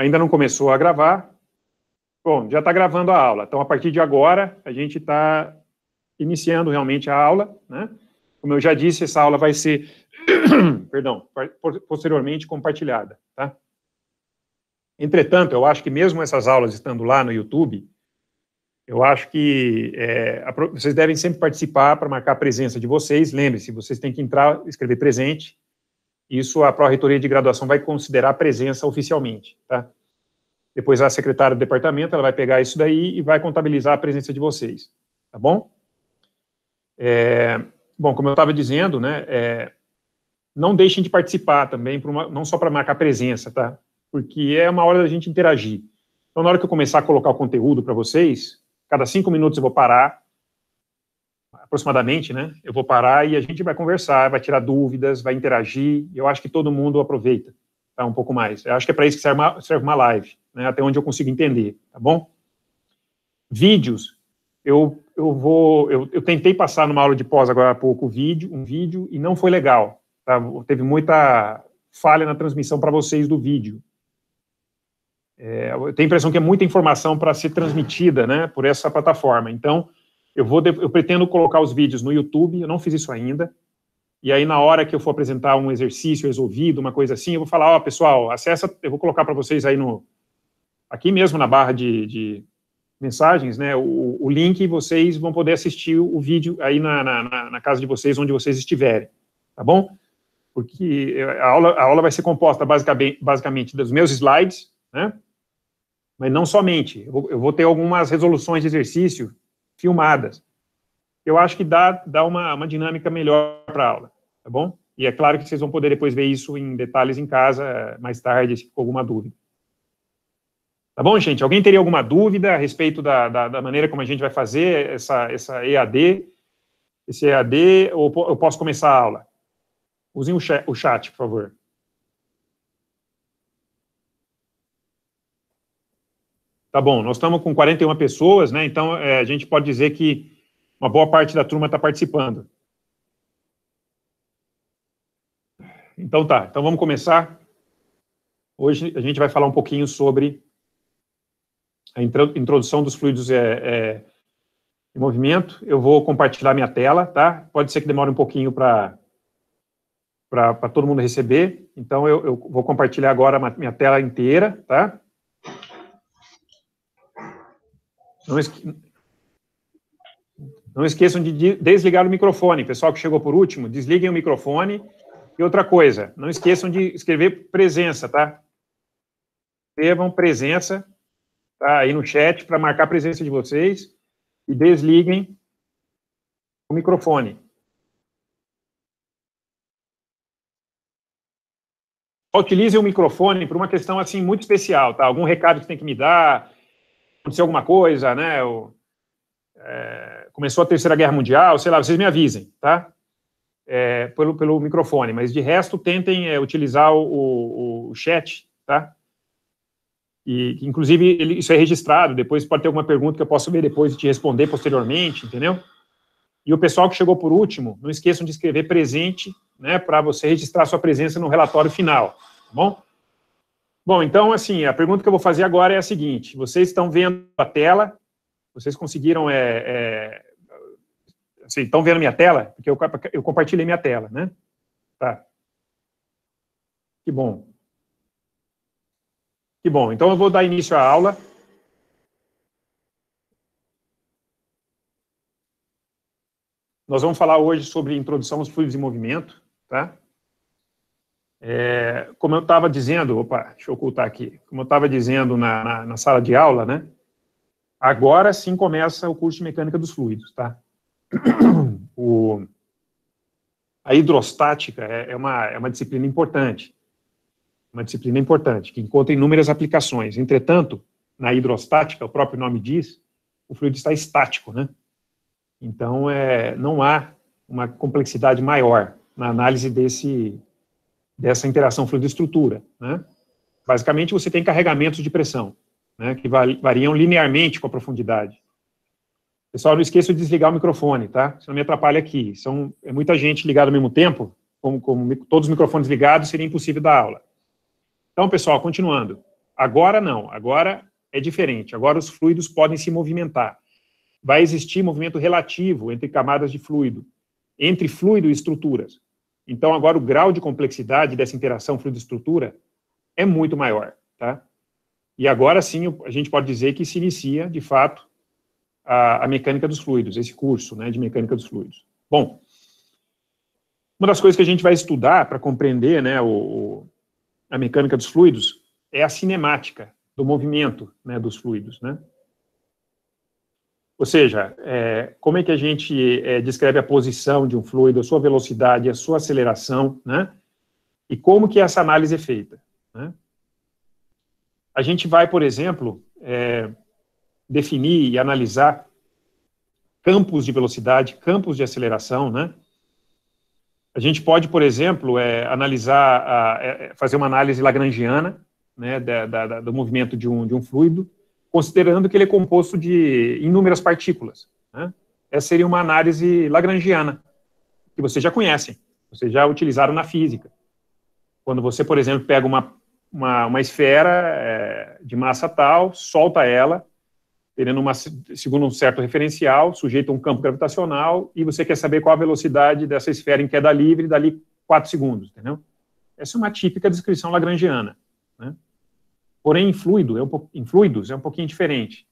ainda não começou a gravar. Bom, já está gravando a aula. Então, a partir de agora, a gente está iniciando realmente a aula. Né? Como eu já disse, essa aula vai ser, perdão, posteriormente compartilhada. Tá? Entretanto, eu acho que mesmo essas aulas estando lá no YouTube, eu acho que é, vocês devem sempre participar para marcar a presença de vocês. Lembre-se, vocês têm que entrar, escrever presente, isso a Pró-Reitoria de Graduação vai considerar presença oficialmente, tá? Depois a secretária do departamento, ela vai pegar isso daí e vai contabilizar a presença de vocês, tá bom? É, bom, como eu estava dizendo, né, é, não deixem de participar também, uma, não só para marcar presença, tá? Porque é uma hora da gente interagir. Então, na hora que eu começar a colocar o conteúdo para vocês, cada cinco minutos eu vou parar, aproximadamente, né? Eu vou parar e a gente vai conversar, vai tirar dúvidas, vai interagir. Eu acho que todo mundo aproveita tá, um pouco mais. Eu acho que é para isso que serve uma, serve uma live, né? até onde eu consigo entender, tá bom? Vídeos, eu, eu vou, eu, eu tentei passar numa aula de pós agora há pouco vídeo, um vídeo e não foi legal. Tá? Teve muita falha na transmissão para vocês do vídeo. É, eu tenho a impressão que é muita informação para ser transmitida, né, por essa plataforma. Então, eu, vou, eu pretendo colocar os vídeos no YouTube, eu não fiz isso ainda. E aí, na hora que eu for apresentar um exercício resolvido, uma coisa assim, eu vou falar, ó, oh, pessoal, acessa, eu vou colocar para vocês aí no, aqui mesmo na barra de, de mensagens, né, o, o, link, vocês vão poder assistir o vídeo aí na, na, na, casa de vocês, onde vocês estiverem, tá bom? Porque eh, a aula, a aula vai ser composta basicamente, basicamente dos meus slides, né, mas não somente, eu vou, eu vou ter algumas resoluções de exercício filmadas. Eu acho que dá, dá uma, uma dinâmica melhor para a aula, tá bom? E é claro que vocês vão poder depois ver isso em detalhes em casa, mais tarde, se ficou alguma dúvida. Tá bom, gente? Alguém teria alguma dúvida a respeito da, da, da maneira como a gente vai fazer essa, essa EAD? Esse EAD, ou eu posso começar a aula? Usem o chat, por favor. Tá bom, nós estamos com 41 pessoas, né? Então é, a gente pode dizer que uma boa parte da turma está participando. Então tá, então vamos começar. Hoje a gente vai falar um pouquinho sobre a introdução dos fluidos é, é, em movimento. Eu vou compartilhar minha tela, tá? Pode ser que demore um pouquinho para todo mundo receber. Então eu, eu vou compartilhar agora a minha tela inteira, tá? Não, esque... Não esqueçam de desligar o microfone. Pessoal que chegou por último, desliguem o microfone. E outra coisa, não esqueçam de escrever presença, tá? Escrevam presença tá, aí no chat para marcar a presença de vocês e desliguem o microfone. Utilizem o microfone para uma questão assim muito especial, tá? Algum recado que tem que me dar, aconteceu alguma coisa, né? Ou, é, começou a Terceira Guerra Mundial, sei lá, vocês me avisem, tá? É, pelo, pelo microfone, mas de resto tentem é, utilizar o, o, o, chat, tá? E, inclusive, ele, isso é registrado, depois pode ter alguma pergunta que eu posso ver depois e te responder posteriormente, entendeu? E o pessoal que chegou por último, não esqueçam de escrever presente, né, para você registrar sua presença no relatório final, tá bom? Bom, então, assim, a pergunta que eu vou fazer agora é a seguinte: vocês estão vendo a tela? Vocês conseguiram. É, é, vocês assim, estão vendo minha tela? Porque eu, eu compartilhei minha tela, né? Tá. Que bom. Que bom. Então, eu vou dar início à aula. Nós vamos falar hoje sobre introdução aos fluidos em movimento, tá? É, como eu estava dizendo, opa, deixa eu ocultar aqui, como eu estava dizendo na, na, na, sala de aula, né? Agora sim começa o curso de mecânica dos fluidos, tá? O, a hidrostática é, é, uma, é uma disciplina importante, uma disciplina importante, que encontra inúmeras aplicações. Entretanto, na hidrostática, o próprio nome diz, o fluido está estático, né? Então, é, não há uma complexidade maior na análise desse dessa interação fluido-estrutura. Né? Basicamente, você tem carregamentos de pressão, né, que variam linearmente com a profundidade. Pessoal, não esqueça de desligar o microfone, tá? não me atrapalha aqui. São, é muita gente ligada ao mesmo tempo, como, como todos os microfones ligados, seria impossível dar aula. Então, pessoal, continuando. Agora não, agora é diferente. Agora os fluidos podem se movimentar. Vai existir movimento relativo entre camadas de fluido, entre fluido e estruturas. Então, agora o grau de complexidade dessa interação fluido-estrutura é muito maior, tá? E agora sim, a gente pode dizer que se inicia, de fato, a, a mecânica dos fluidos, esse curso né, de mecânica dos fluidos. Bom, uma das coisas que a gente vai estudar para compreender né, o, o, a mecânica dos fluidos é a cinemática do movimento né, dos fluidos, né? Ou seja, é, como é que a gente é, descreve a posição de um fluido, a sua velocidade, a sua aceleração, né? E como que essa análise é feita, né? A gente vai, por exemplo, é, definir e analisar campos de velocidade, campos de aceleração, né? A gente pode, por exemplo, é, analisar, a, é, é, fazer uma análise lagrangiana, né, da, da, do movimento de um, de um fluido, considerando que ele é composto de inúmeras partículas. Né? Essa seria uma análise lagrangiana, que vocês já conhecem, vocês já utilizaram na física. Quando você, por exemplo, pega uma, uma, uma esfera é, de massa tal, solta ela, tendo uma, segundo um certo referencial, sujeita a um campo gravitacional, e você quer saber qual a velocidade dessa esfera em queda livre dali 4 segundos, entendeu? Essa é uma típica descrição lagrangiana. Né? Porém, em, fluido, é um, em fluidos é um pouquinho diferente.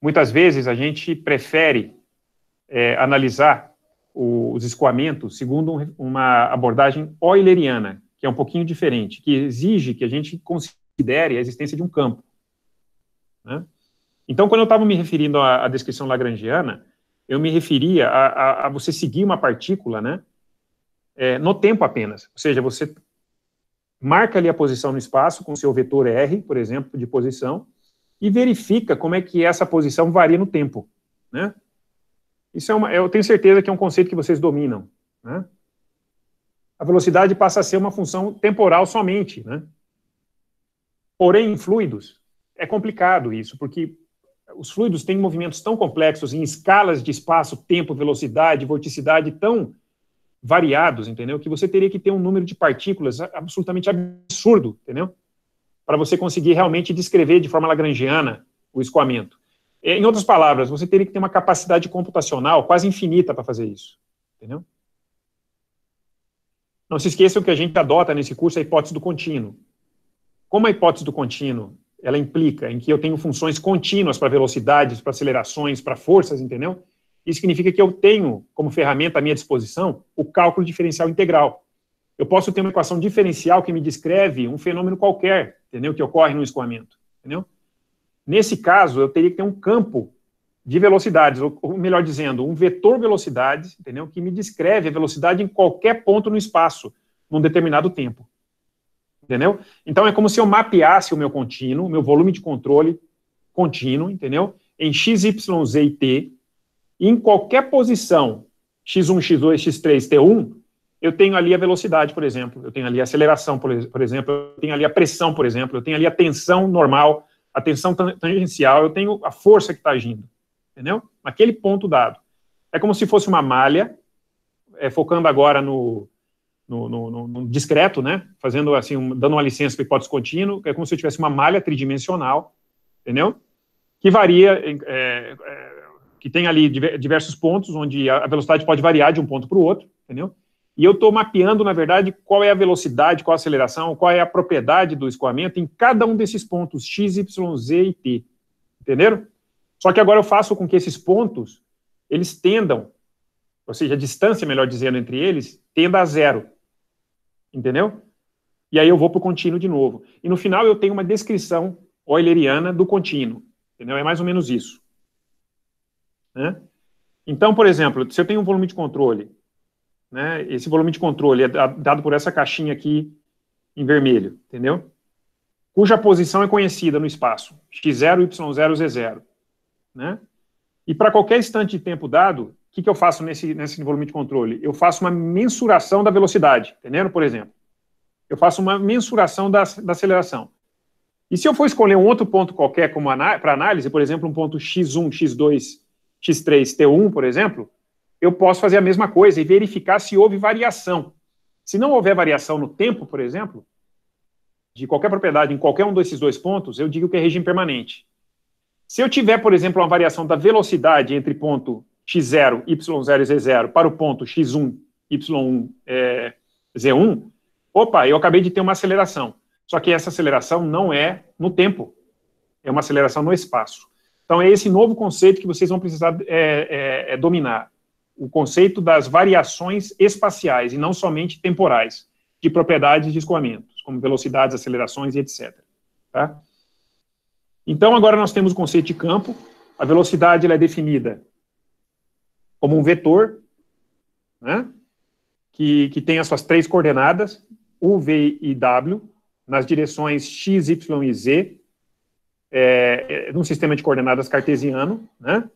Muitas vezes a gente prefere é, analisar o, os escoamentos segundo uma abordagem euleriana, que é um pouquinho diferente, que exige que a gente considere a existência de um campo. Né? Então, quando eu estava me referindo à, à, descrição lagrangiana, eu me referia a, a, a você seguir uma partícula né, é, no tempo apenas. Ou seja, você marca ali a posição no espaço com seu vetor R, por exemplo, de posição, e verifica como é que essa posição varia no tempo, né? Isso é uma, eu tenho certeza que é um conceito que vocês dominam, né? A velocidade passa a ser uma função temporal somente, né? Porém, em fluidos, é complicado isso, porque os fluidos têm movimentos tão complexos em escalas de espaço, tempo, velocidade, vorticidade tão variados, entendeu? Que você teria que ter um número de partículas absolutamente absurdo, entendeu? Para você conseguir realmente descrever de forma lagrangiana o escoamento. É, em outras palavras, você teria que ter uma capacidade computacional quase infinita para fazer isso, entendeu? Não se esqueçam que a gente adota nesse curso a hipótese do contínuo. Como a hipótese do contínuo, ela implica em que eu tenho funções contínuas para velocidades, para acelerações, para forças, entendeu? Isso significa que eu tenho como ferramenta à minha disposição o cálculo diferencial integral. Eu posso ter uma equação diferencial que me descreve um fenômeno qualquer, entendeu? Que ocorre no escoamento, entendeu? Nesse caso, eu teria que ter um campo de velocidades, ou, melhor dizendo, um vetor velocidades, entendeu? Que me descreve a velocidade em qualquer ponto no espaço, num determinado tempo. Entendeu? Então é como se eu mapeasse o meu contínuo, meu volume de controle contínuo, entendeu? Em x, y, z e t, em qualquer posição x1, x2, x3, t1, eu tenho ali a velocidade, por exemplo, eu tenho ali a aceleração, por, exemplo, eu tenho ali a pressão, por exemplo, eu tenho ali a tensão normal, a tensão tangencial, eu tenho a força que está agindo, entendeu? Naquele ponto dado. É como se fosse uma malha, é, focando agora no, no, no, no, discreto, né? Fazendo assim, um, dando uma licença para hipótese contínua, é como se eu tivesse uma malha tridimensional, entendeu? Que varia é, é, que tem ali diversos pontos onde a velocidade pode variar de um ponto para o outro, entendeu? E eu estou mapeando, na verdade, qual é a velocidade, qual a aceleração, qual é a propriedade do escoamento em cada um desses pontos x, y, z e t, entenderam? Só que agora eu faço com que esses pontos eles tendam, ou seja, a distância, melhor dizendo, entre eles tenda a zero, entendeu? E aí eu vou para o contínuo de novo. E no final eu tenho uma descrição euleriana do contínuo, entendeu? É mais ou menos isso. Né? Então, por exemplo, se eu tenho um volume de controle, né, esse volume de controle é dado por essa caixinha aqui em vermelho, entendeu? Cuja posição é conhecida no espaço, x0, y0, z0. Né? E para qualquer instante de tempo dado, o que, que, eu faço nesse, nesse volume de controle? Eu faço uma mensuração da velocidade, entendeu? Por exemplo, eu faço uma mensuração da, da aceleração. E se eu for escolher um outro ponto qualquer para análise, por exemplo, um ponto x1, x2, X3, T1, por exemplo, eu posso fazer a mesma coisa e verificar se houve variação. Se não houver variação no tempo, por exemplo, de qualquer propriedade em qualquer um desses dois pontos, eu digo que é regime permanente. Se eu tiver, por exemplo, uma variação da velocidade entre ponto x0, y0 e z0 para o ponto x1, y1, é, z1, opa, eu acabei de ter uma aceleração. Só que essa aceleração não é no tempo, é uma aceleração no espaço. Então, é esse novo conceito que vocês vão precisar é, é, é, dominar. O conceito das variações espaciais e não somente temporais, de propriedades de escoamentos, como velocidades, acelerações e etc. Tá? Então, agora nós temos o conceito de campo. A velocidade é definida como um vetor, né, que, que tem as suas três coordenadas, U, V e W, nas direções X, Y e Z, é, é, num sistema de coordenadas cartesiano, né?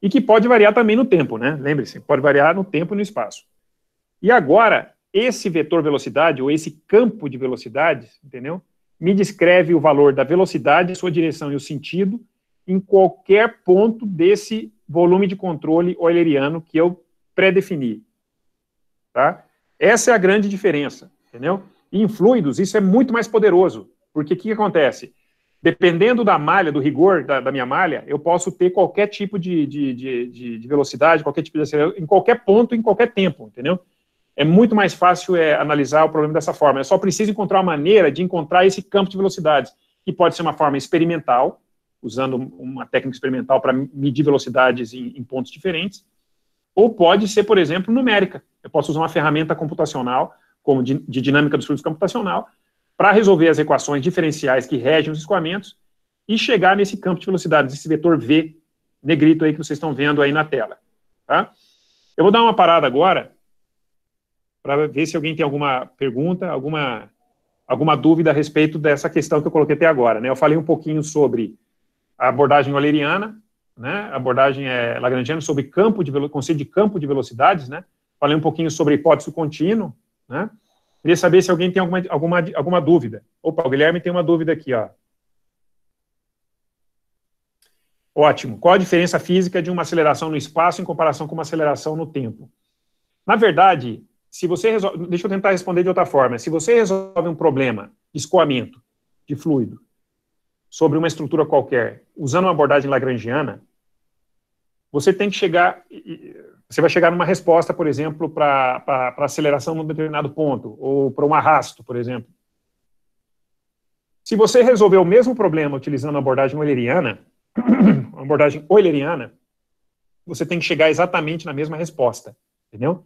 E que pode variar também no tempo, né? Lembre-se, pode variar no tempo e no espaço. E agora, esse vetor velocidade, ou esse campo de velocidades, entendeu? Me descreve o valor da velocidade, sua direção e o sentido em qualquer ponto desse volume de controle euleriano que eu pré-defini. Tá? Essa é a grande diferença, entendeu? E em fluidos, isso é muito mais poderoso, porque o que acontece? dependendo da malha, do rigor da, da, minha malha, eu posso ter qualquer tipo de, de, de, de velocidade, qualquer tipo de aceleração, em qualquer ponto, em qualquer tempo, entendeu? É muito mais fácil é, analisar o problema dessa forma. Eu só preciso encontrar uma maneira de encontrar esse campo de velocidades, que pode ser uma forma experimental, usando uma técnica experimental para medir velocidades em, em pontos diferentes, ou pode ser, por exemplo, numérica. Eu posso usar uma ferramenta computacional, como de, de dinâmica dos fluidos computacional, para resolver as equações diferenciais que regem os escoamentos e chegar nesse campo de velocidades, esse vetor V negrito aí que vocês estão vendo aí na tela. Tá? Eu vou dar uma parada agora para ver se alguém tem alguma pergunta, alguma, alguma dúvida a respeito dessa questão que eu coloquei até agora. Né? Eu falei um pouquinho sobre a abordagem euleriana, né? a abordagem é lagrangiana sobre campo de conceito de campo de velocidades, né? falei um pouquinho sobre hipótese contínua, né? Queria saber se alguém tem alguma, alguma, alguma dúvida. Opa, o Guilherme tem uma dúvida aqui, ó. Ótimo. Qual a diferença física de uma aceleração no espaço em comparação com uma aceleração no tempo? Na verdade, se você resolve, deixa eu tentar responder de outra forma. Se você resolve um problema de escoamento de fluido sobre uma estrutura qualquer, usando uma abordagem lagrangiana, você tem que chegar você vai chegar numa resposta, por exemplo, para aceleração num determinado ponto, ou para um arrasto, por exemplo. Se você resolver o mesmo problema utilizando a abordagem euleriana, a abordagem euleriana, você tem que chegar exatamente na mesma resposta, entendeu?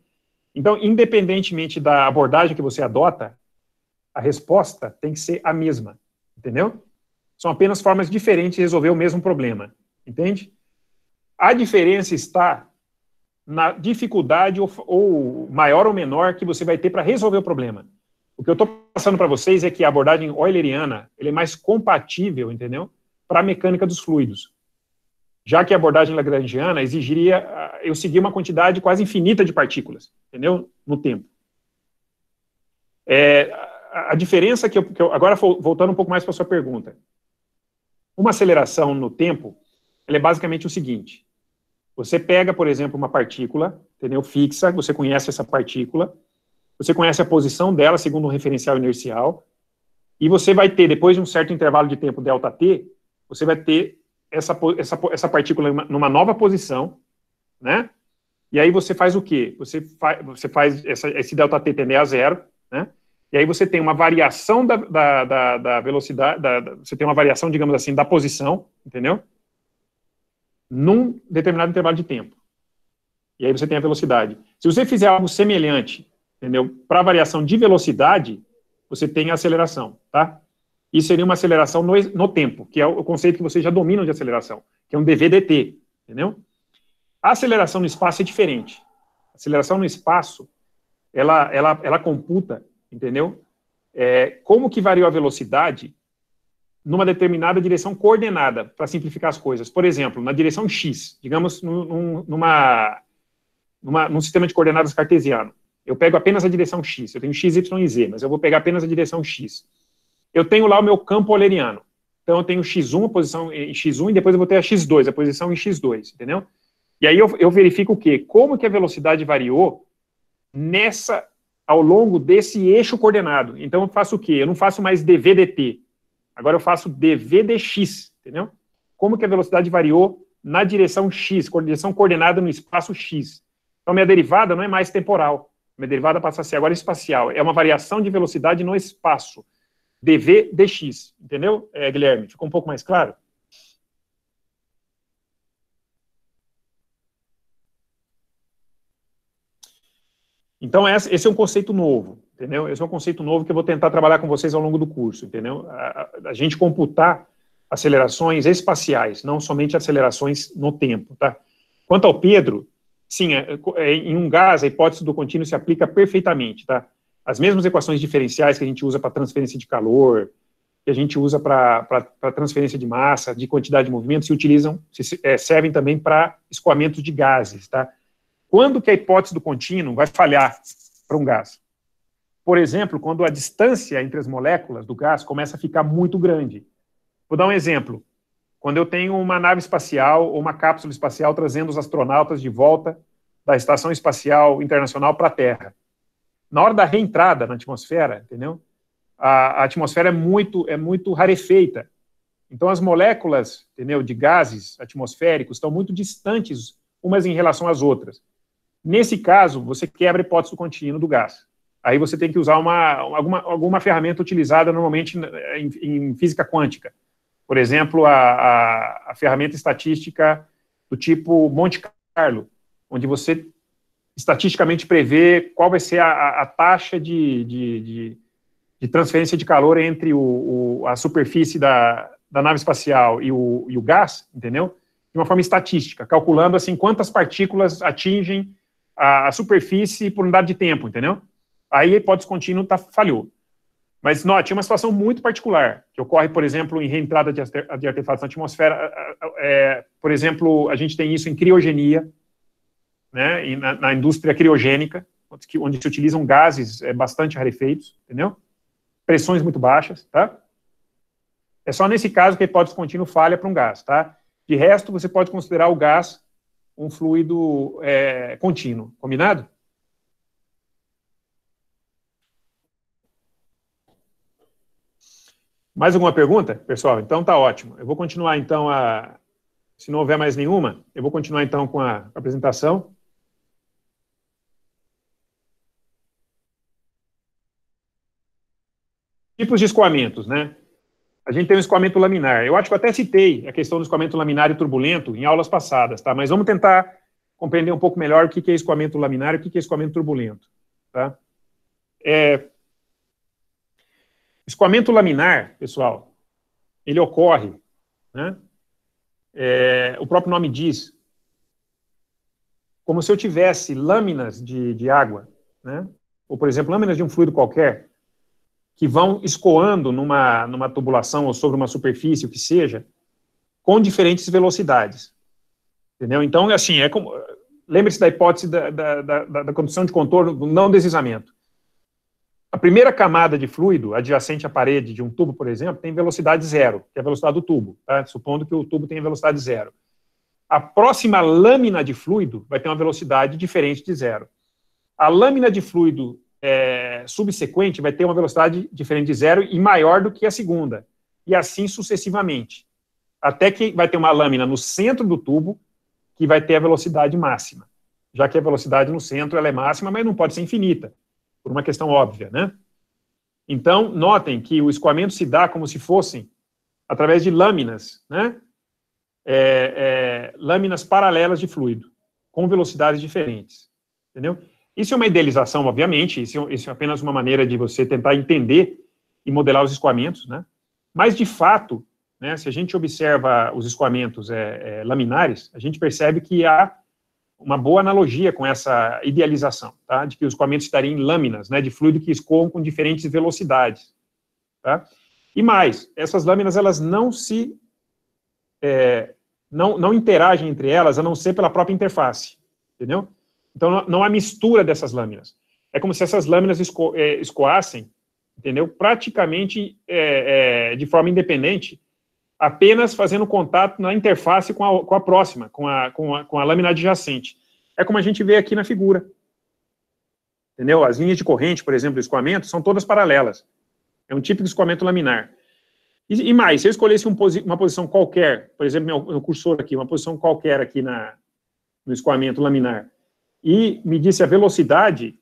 Então, independentemente da abordagem que você adota, a resposta tem que ser a mesma, entendeu? São apenas formas diferentes de resolver o mesmo problema, entende? A diferença está na dificuldade ou, ou maior ou menor que você vai ter para resolver o problema. O que eu estou passando para vocês é que a abordagem euleriana é mais compatível, entendeu, para a mecânica dos fluidos. Já que a abordagem lagrangiana exigiria ah, eu seguir uma quantidade quase infinita de partículas, entendeu, no tempo. É, a, a diferença que eu, que eu agora voltando um pouco mais para sua pergunta, uma aceleração no tempo, ela é basicamente o seguinte: você pega, por exemplo, uma partícula, entendeu? Fixa, você conhece essa partícula, você conhece a posição dela segundo um referencial inercial, e você vai ter, depois de um certo intervalo de tempo, delta t, você vai ter essa, essa, essa partícula numa nova posição, né? E aí você faz o quê? Você, fa você faz essa, esse delta t tender a zero, né? E aí você tem uma variação da, da, da, da velocidade, da, você tem uma variação, digamos assim, da posição, entendeu? num determinado intervalo de tempo. E aí você tem a velocidade. Se você fizer algo semelhante, entendeu? Para variação de velocidade, você tem a aceleração, tá? Isso seria uma aceleração no, no tempo, que é o conceito que vocês já dominam de aceleração, que é um DVDT, entendeu? A aceleração no espaço é diferente. A aceleração no espaço, ela, ela, ela computa, entendeu? É, como que variou a velocidade numa determinada direção coordenada, para simplificar as coisas. Por exemplo, na direção X, digamos, num, numa, numa, num sistema de coordenadas cartesiano. Eu pego apenas a direção X, eu tenho X, Y e Z, mas eu vou pegar apenas a direção X. Eu tenho lá o meu campo euleriano Então, eu tenho X1, a posição em X1, e depois eu vou ter a X2, a posição em X2, entendeu? E aí eu, eu verifico o quê? Como que a velocidade variou nessa ao longo desse eixo coordenado. Então, eu faço o quê? Eu não faço mais dv/dt. Agora eu faço dv dx, entendeu? Como que a velocidade variou na direção x, direção coordenada no espaço x. Então minha derivada não é mais temporal. Minha derivada passa a ser agora espacial. É uma variação de velocidade no espaço. dv dx, entendeu, é, Guilherme? Ficou um pouco mais claro? Então, esse é um conceito novo, entendeu? Esse é um conceito novo que eu vou tentar trabalhar com vocês ao longo do curso, entendeu? A, a, gente computar acelerações espaciais, não somente acelerações no tempo, tá? Quanto ao Pedro, sim, é, é, em um gás, a hipótese do contínuo se aplica perfeitamente, tá? As mesmas equações diferenciais que a gente usa para transferência de calor, que a gente usa para transferência de massa, de quantidade de movimento, se utilizam, se, é, servem também para escoamento de gases, tá? quando que a hipótese do contínuo vai falhar para um gás. Por exemplo, quando a distância entre as moléculas do gás começa a ficar muito grande. Vou dar um exemplo. Quando eu tenho uma nave espacial ou uma cápsula espacial trazendo os astronautas de volta da Estação Espacial Internacional para a Terra. Na hora da reentrada na atmosfera, entendeu? A, a atmosfera é muito, é muito rarefeita. Então, as moléculas entendeu, de gases atmosféricos estão muito distantes umas em relação às outras. Nesse caso, você quebra a hipótese do contínuo do gás. Aí você tem que usar uma, alguma, alguma ferramenta utilizada normalmente em, em física quântica. Por exemplo, a, a, a, ferramenta estatística do tipo Monte Carlo, onde você estatisticamente prevê qual vai ser a, a taxa de, de, de, de, transferência de calor entre o, o, a superfície da, da nave espacial e o, e o gás, entendeu? De uma forma estatística, calculando assim quantas partículas atingem a, a superfície por unidade de tempo, entendeu? Aí hipótese contínua tá, falhou. Mas note, é uma situação muito particular, que ocorre, por exemplo, em reentrada de, de artefatos na atmosfera. É, por exemplo, a gente tem isso em criogenia, né, na, na indústria criogênica, onde se utilizam gases é, bastante rarefeitos, entendeu? Pressões muito baixas, tá? É só nesse caso que a hipótese contínua falha para um gás, tá? De resto, você pode considerar o gás um fluido é, contínuo. Combinado? Mais alguma pergunta, pessoal? Então tá ótimo. Eu vou continuar então a. Se não houver mais nenhuma, eu vou continuar então com a apresentação. Tipos de escoamentos, né? a gente tem um escoamento laminar. Eu acho que eu até citei a questão do escoamento laminar e turbulento em aulas passadas, tá? Mas vamos tentar compreender um pouco melhor o que é escoamento laminar e o que é escoamento turbulento, tá? É... Escoamento laminar, pessoal, ele ocorre, né? É... O próprio nome diz, como se eu tivesse lâminas de, de água, né? Ou, por exemplo, lâminas de um fluido qualquer, que vão escoando numa, numa tubulação ou sobre uma superfície, o que seja, com diferentes velocidades. Entendeu? Então, é assim, é como. Lembre-se da hipótese da, da, da, da condição de contorno do não deslizamento. A primeira camada de fluido adjacente à parede de um tubo, por exemplo, tem velocidade zero, que é a velocidade do tubo, tá? supondo que o tubo tenha velocidade zero. A próxima lâmina de fluido vai ter uma velocidade diferente de zero. A lâmina de fluido é, subsequente vai ter uma velocidade diferente de zero e maior do que a segunda, e assim sucessivamente. Até que vai ter uma lâmina no centro do tubo que vai ter a velocidade máxima, já que a velocidade no centro ela é máxima, mas não pode ser infinita, por uma questão óbvia, né? Então, notem que o escoamento se dá como se fossem através de lâminas, né? É, é, lâminas paralelas de fluido, com velocidades diferentes. Entendeu? Isso é uma idealização, obviamente, isso, isso é apenas uma maneira de você tentar entender e modelar os escoamentos, né? Mas, de fato, né, se a gente observa os escoamentos é, é, laminares, a gente percebe que há uma boa analogia com essa idealização, tá? De que os escoamentos estariam em lâminas, né? De fluido que escoam com diferentes velocidades, tá? E mais, essas lâminas, elas não se... É, não, não interagem entre elas, a não ser pela própria interface, entendeu? Então, não há mistura dessas lâminas. É como se essas lâminas esco, é, escoassem, entendeu? Praticamente é, é, de forma independente, apenas fazendo contato na interface com a, com a próxima, com a, com, a, com a lâmina adjacente. É como a gente vê aqui na figura. Entendeu? As linhas de corrente, por exemplo, do escoamento, são todas paralelas. É um tipo de escoamento laminar. E, e mais, se eu escolhesse um posi uma posição qualquer, por exemplo, meu, meu, cursor aqui, uma posição qualquer aqui na, no escoamento laminar, e me disse a velocidade,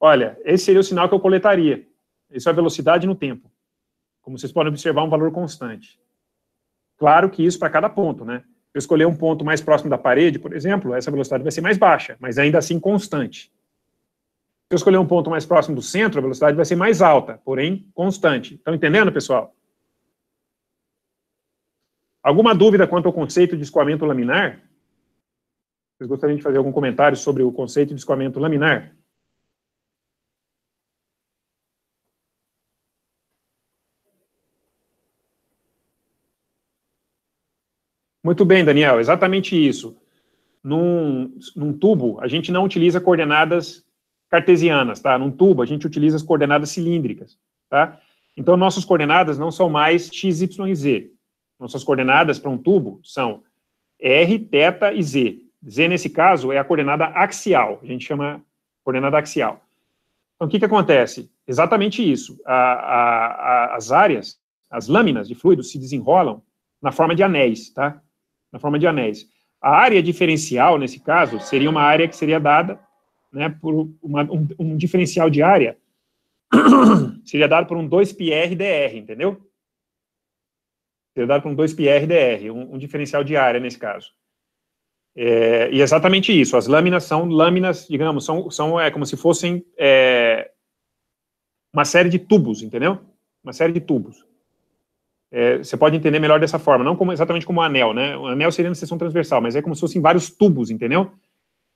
olha, esse seria o sinal que eu coletaria. Isso é a velocidade no tempo. Como vocês podem observar, é um valor constante. Claro que isso para cada ponto, né? Se eu escolher um ponto mais próximo da parede, por exemplo, essa velocidade vai ser mais baixa, mas ainda assim constante. Se eu escolher um ponto mais próximo do centro, a velocidade vai ser mais alta, porém constante. Estão entendendo, pessoal? Alguma dúvida quanto ao conceito de escoamento laminar? Vocês gostariam de fazer algum comentário sobre o conceito de escoamento laminar? Muito bem, Daniel, exatamente isso. Num, num, tubo, a gente não utiliza coordenadas cartesianas, tá? Num tubo, a gente utiliza as coordenadas cilíndricas, tá? Então, nossas coordenadas não são mais x, y e z. Nossas coordenadas para um tubo são r, θ e z. Z, nesse caso, é a coordenada axial. A gente chama coordenada axial. Então, o que, que acontece? Exatamente isso. A, a, a, as áreas, as lâminas de fluido se desenrolam na forma de anéis, tá? Na forma de anéis. A área diferencial, nesse caso, seria uma área que seria dada né, por uma, um, um, diferencial de área, seria dado por um 2 πrdr entendeu? Seria dado por um 2 πrdr um, um diferencial de área, nesse caso. É, e é exatamente isso, as lâminas são lâminas, digamos, são, são é, como se fossem é, uma série de tubos, entendeu? Uma série de tubos. É, você pode entender melhor dessa forma, não como, exatamente como um anel, né? O anel seria na seção transversal, mas é como se fossem vários tubos, entendeu?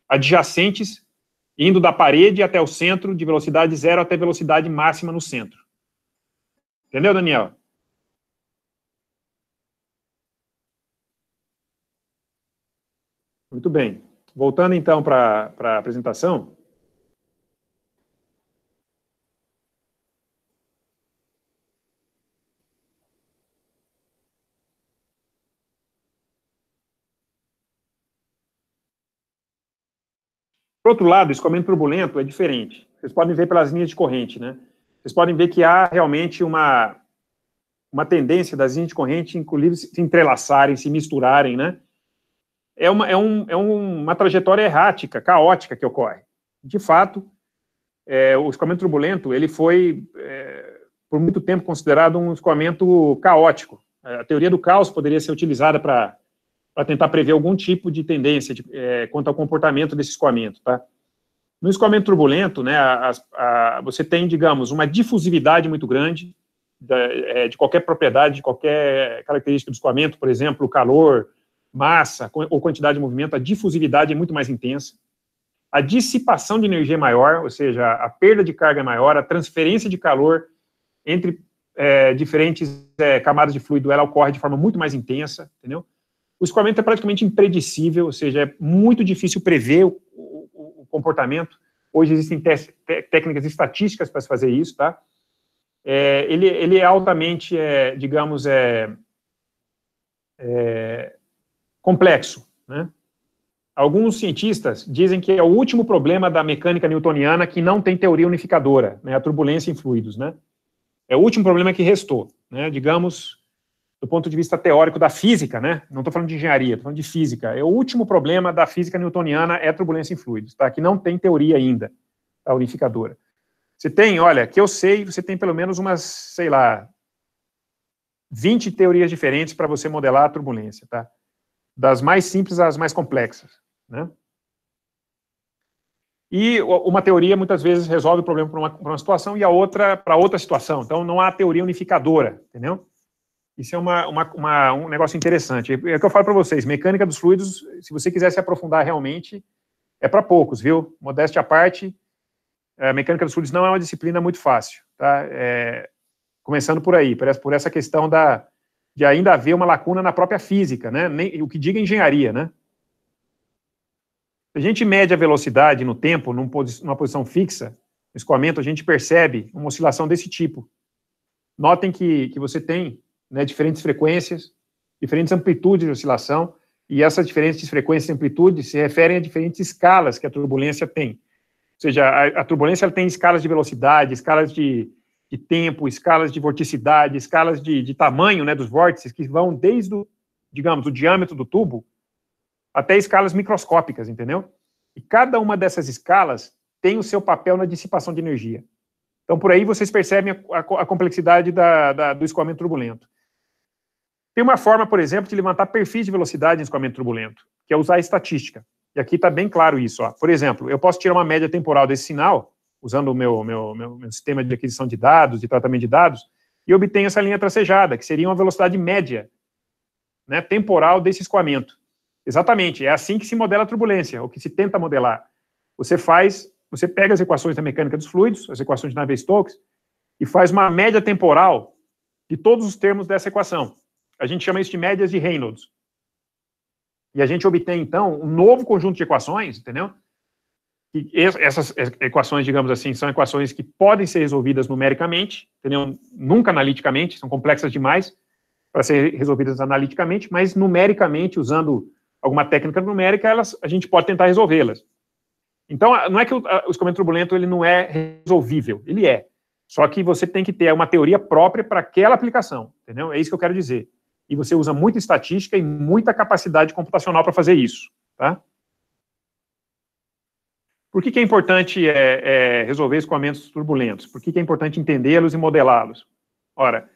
Adjacentes, indo da parede até o centro, de velocidade zero até velocidade máxima no centro. Entendeu, Daniel? Muito bem. Voltando então para a apresentação. Por outro lado, o escoamento turbulento é diferente. Vocês podem ver pelas linhas de corrente, né? Vocês podem ver que há realmente uma, uma tendência das linhas de corrente, inclusive, se entrelaçarem, se misturarem, né? é uma, é um, é uma trajetória errática, caótica que ocorre. De fato, é, o escoamento turbulento ele foi, é, por muito tempo, considerado um escoamento caótico. É, a teoria do caos poderia ser utilizada para tentar prever algum tipo de tendência de, é, quanto ao comportamento desse escoamento. Tá? No escoamento turbulento, né, a, a, você tem, digamos, uma difusividade muito grande da, é, de qualquer propriedade, de qualquer característica do escoamento, por exemplo, o calor, massa ou quantidade de movimento, a difusividade é muito mais intensa. A dissipação de energia é maior, ou seja, a perda de carga é maior, a transferência de calor entre é, diferentes é, camadas de fluido, ela ocorre de forma muito mais intensa, entendeu? O escoamento é praticamente impredecível, ou seja, é muito difícil prever o, o, o comportamento. Hoje existem te técnicas estatísticas para se fazer isso, tá? É, ele, ele é altamente, é, digamos, é, é, complexo. Né? Alguns cientistas dizem que é o último problema da mecânica newtoniana que não tem teoria unificadora, né, a turbulência em fluidos. Né? É o último problema que restou, né, digamos, do ponto de vista teórico da física, né? não estou falando de engenharia, estou falando de física. É o último problema da física newtoniana é turbulência em fluidos, tá? que não tem teoria ainda, a tá? unificadora. Você tem, olha, que eu sei, você tem pelo menos umas, sei lá, 20 teorias diferentes para você modelar a turbulência, tá? das mais simples às mais complexas. Né? E uma teoria muitas vezes resolve o problema para uma, uma, situação e a outra para outra situação. Então não há teoria unificadora, entendeu? Isso é uma, uma, uma um negócio interessante. É o que eu falo para vocês, mecânica dos fluidos, se você quiser se aprofundar realmente, é para poucos, viu? Modéstia à parte, a é, mecânica dos fluidos não é uma disciplina muito fácil, tá? É, começando por aí, por essa questão da, de ainda haver uma lacuna na própria física, né? Nem, o que diga engenharia, né? Se a gente mede a velocidade no tempo, num, numa posição fixa, no escoamento, a gente percebe uma oscilação desse tipo. Notem que, que você tem né, diferentes frequências, diferentes amplitudes de oscilação, e essas diferentes frequências e amplitudes se referem a diferentes escalas que a turbulência tem. Ou seja, a, a turbulência tem escalas de velocidade, escalas de, de tempo, escalas de vorticidade, escalas de, de tamanho né, dos vórtices, que vão desde, o, digamos, o diâmetro do tubo até escalas microscópicas, entendeu? E cada uma dessas escalas tem o seu papel na dissipação de energia. Então, por aí vocês percebem a, a, a complexidade da, da, do escoamento turbulento. Tem uma forma, por exemplo, de levantar perfis de velocidade em escoamento turbulento, que é usar a estatística. E aqui está bem claro isso. Ó. Por exemplo, eu posso tirar uma média temporal desse sinal usando o meu, meu, meu, meu sistema de aquisição de dados, de tratamento de dados, e obtenho essa linha tracejada, que seria uma velocidade média, né, temporal desse escoamento. Exatamente, é assim que se modela a turbulência, ou que se tenta modelar. Você faz, você pega as equações da mecânica dos fluidos, as equações de Navier-Stokes, e faz uma média temporal de todos os termos dessa equação. A gente chama isso de médias de Reynolds. E a gente obtém, então, um novo conjunto de equações, entendeu? que essas equações, digamos assim, são equações que podem ser resolvidas numericamente, entendeu? nunca analiticamente, são complexas demais para ser resolvidas analiticamente, mas numericamente, usando alguma técnica numérica, elas, a gente pode tentar resolvê-las. Então, não é que o, o escoamento turbulento ele não é resolvível, ele é. Só que você tem que ter uma teoria própria para aquela aplicação, entendeu? É isso que eu quero dizer. E você usa muita estatística e muita capacidade computacional para fazer isso, tá? Por que, que é importante é, é, resolver escoamentos turbulentos? Por que, que é importante entendê-los e modelá-los? Ora,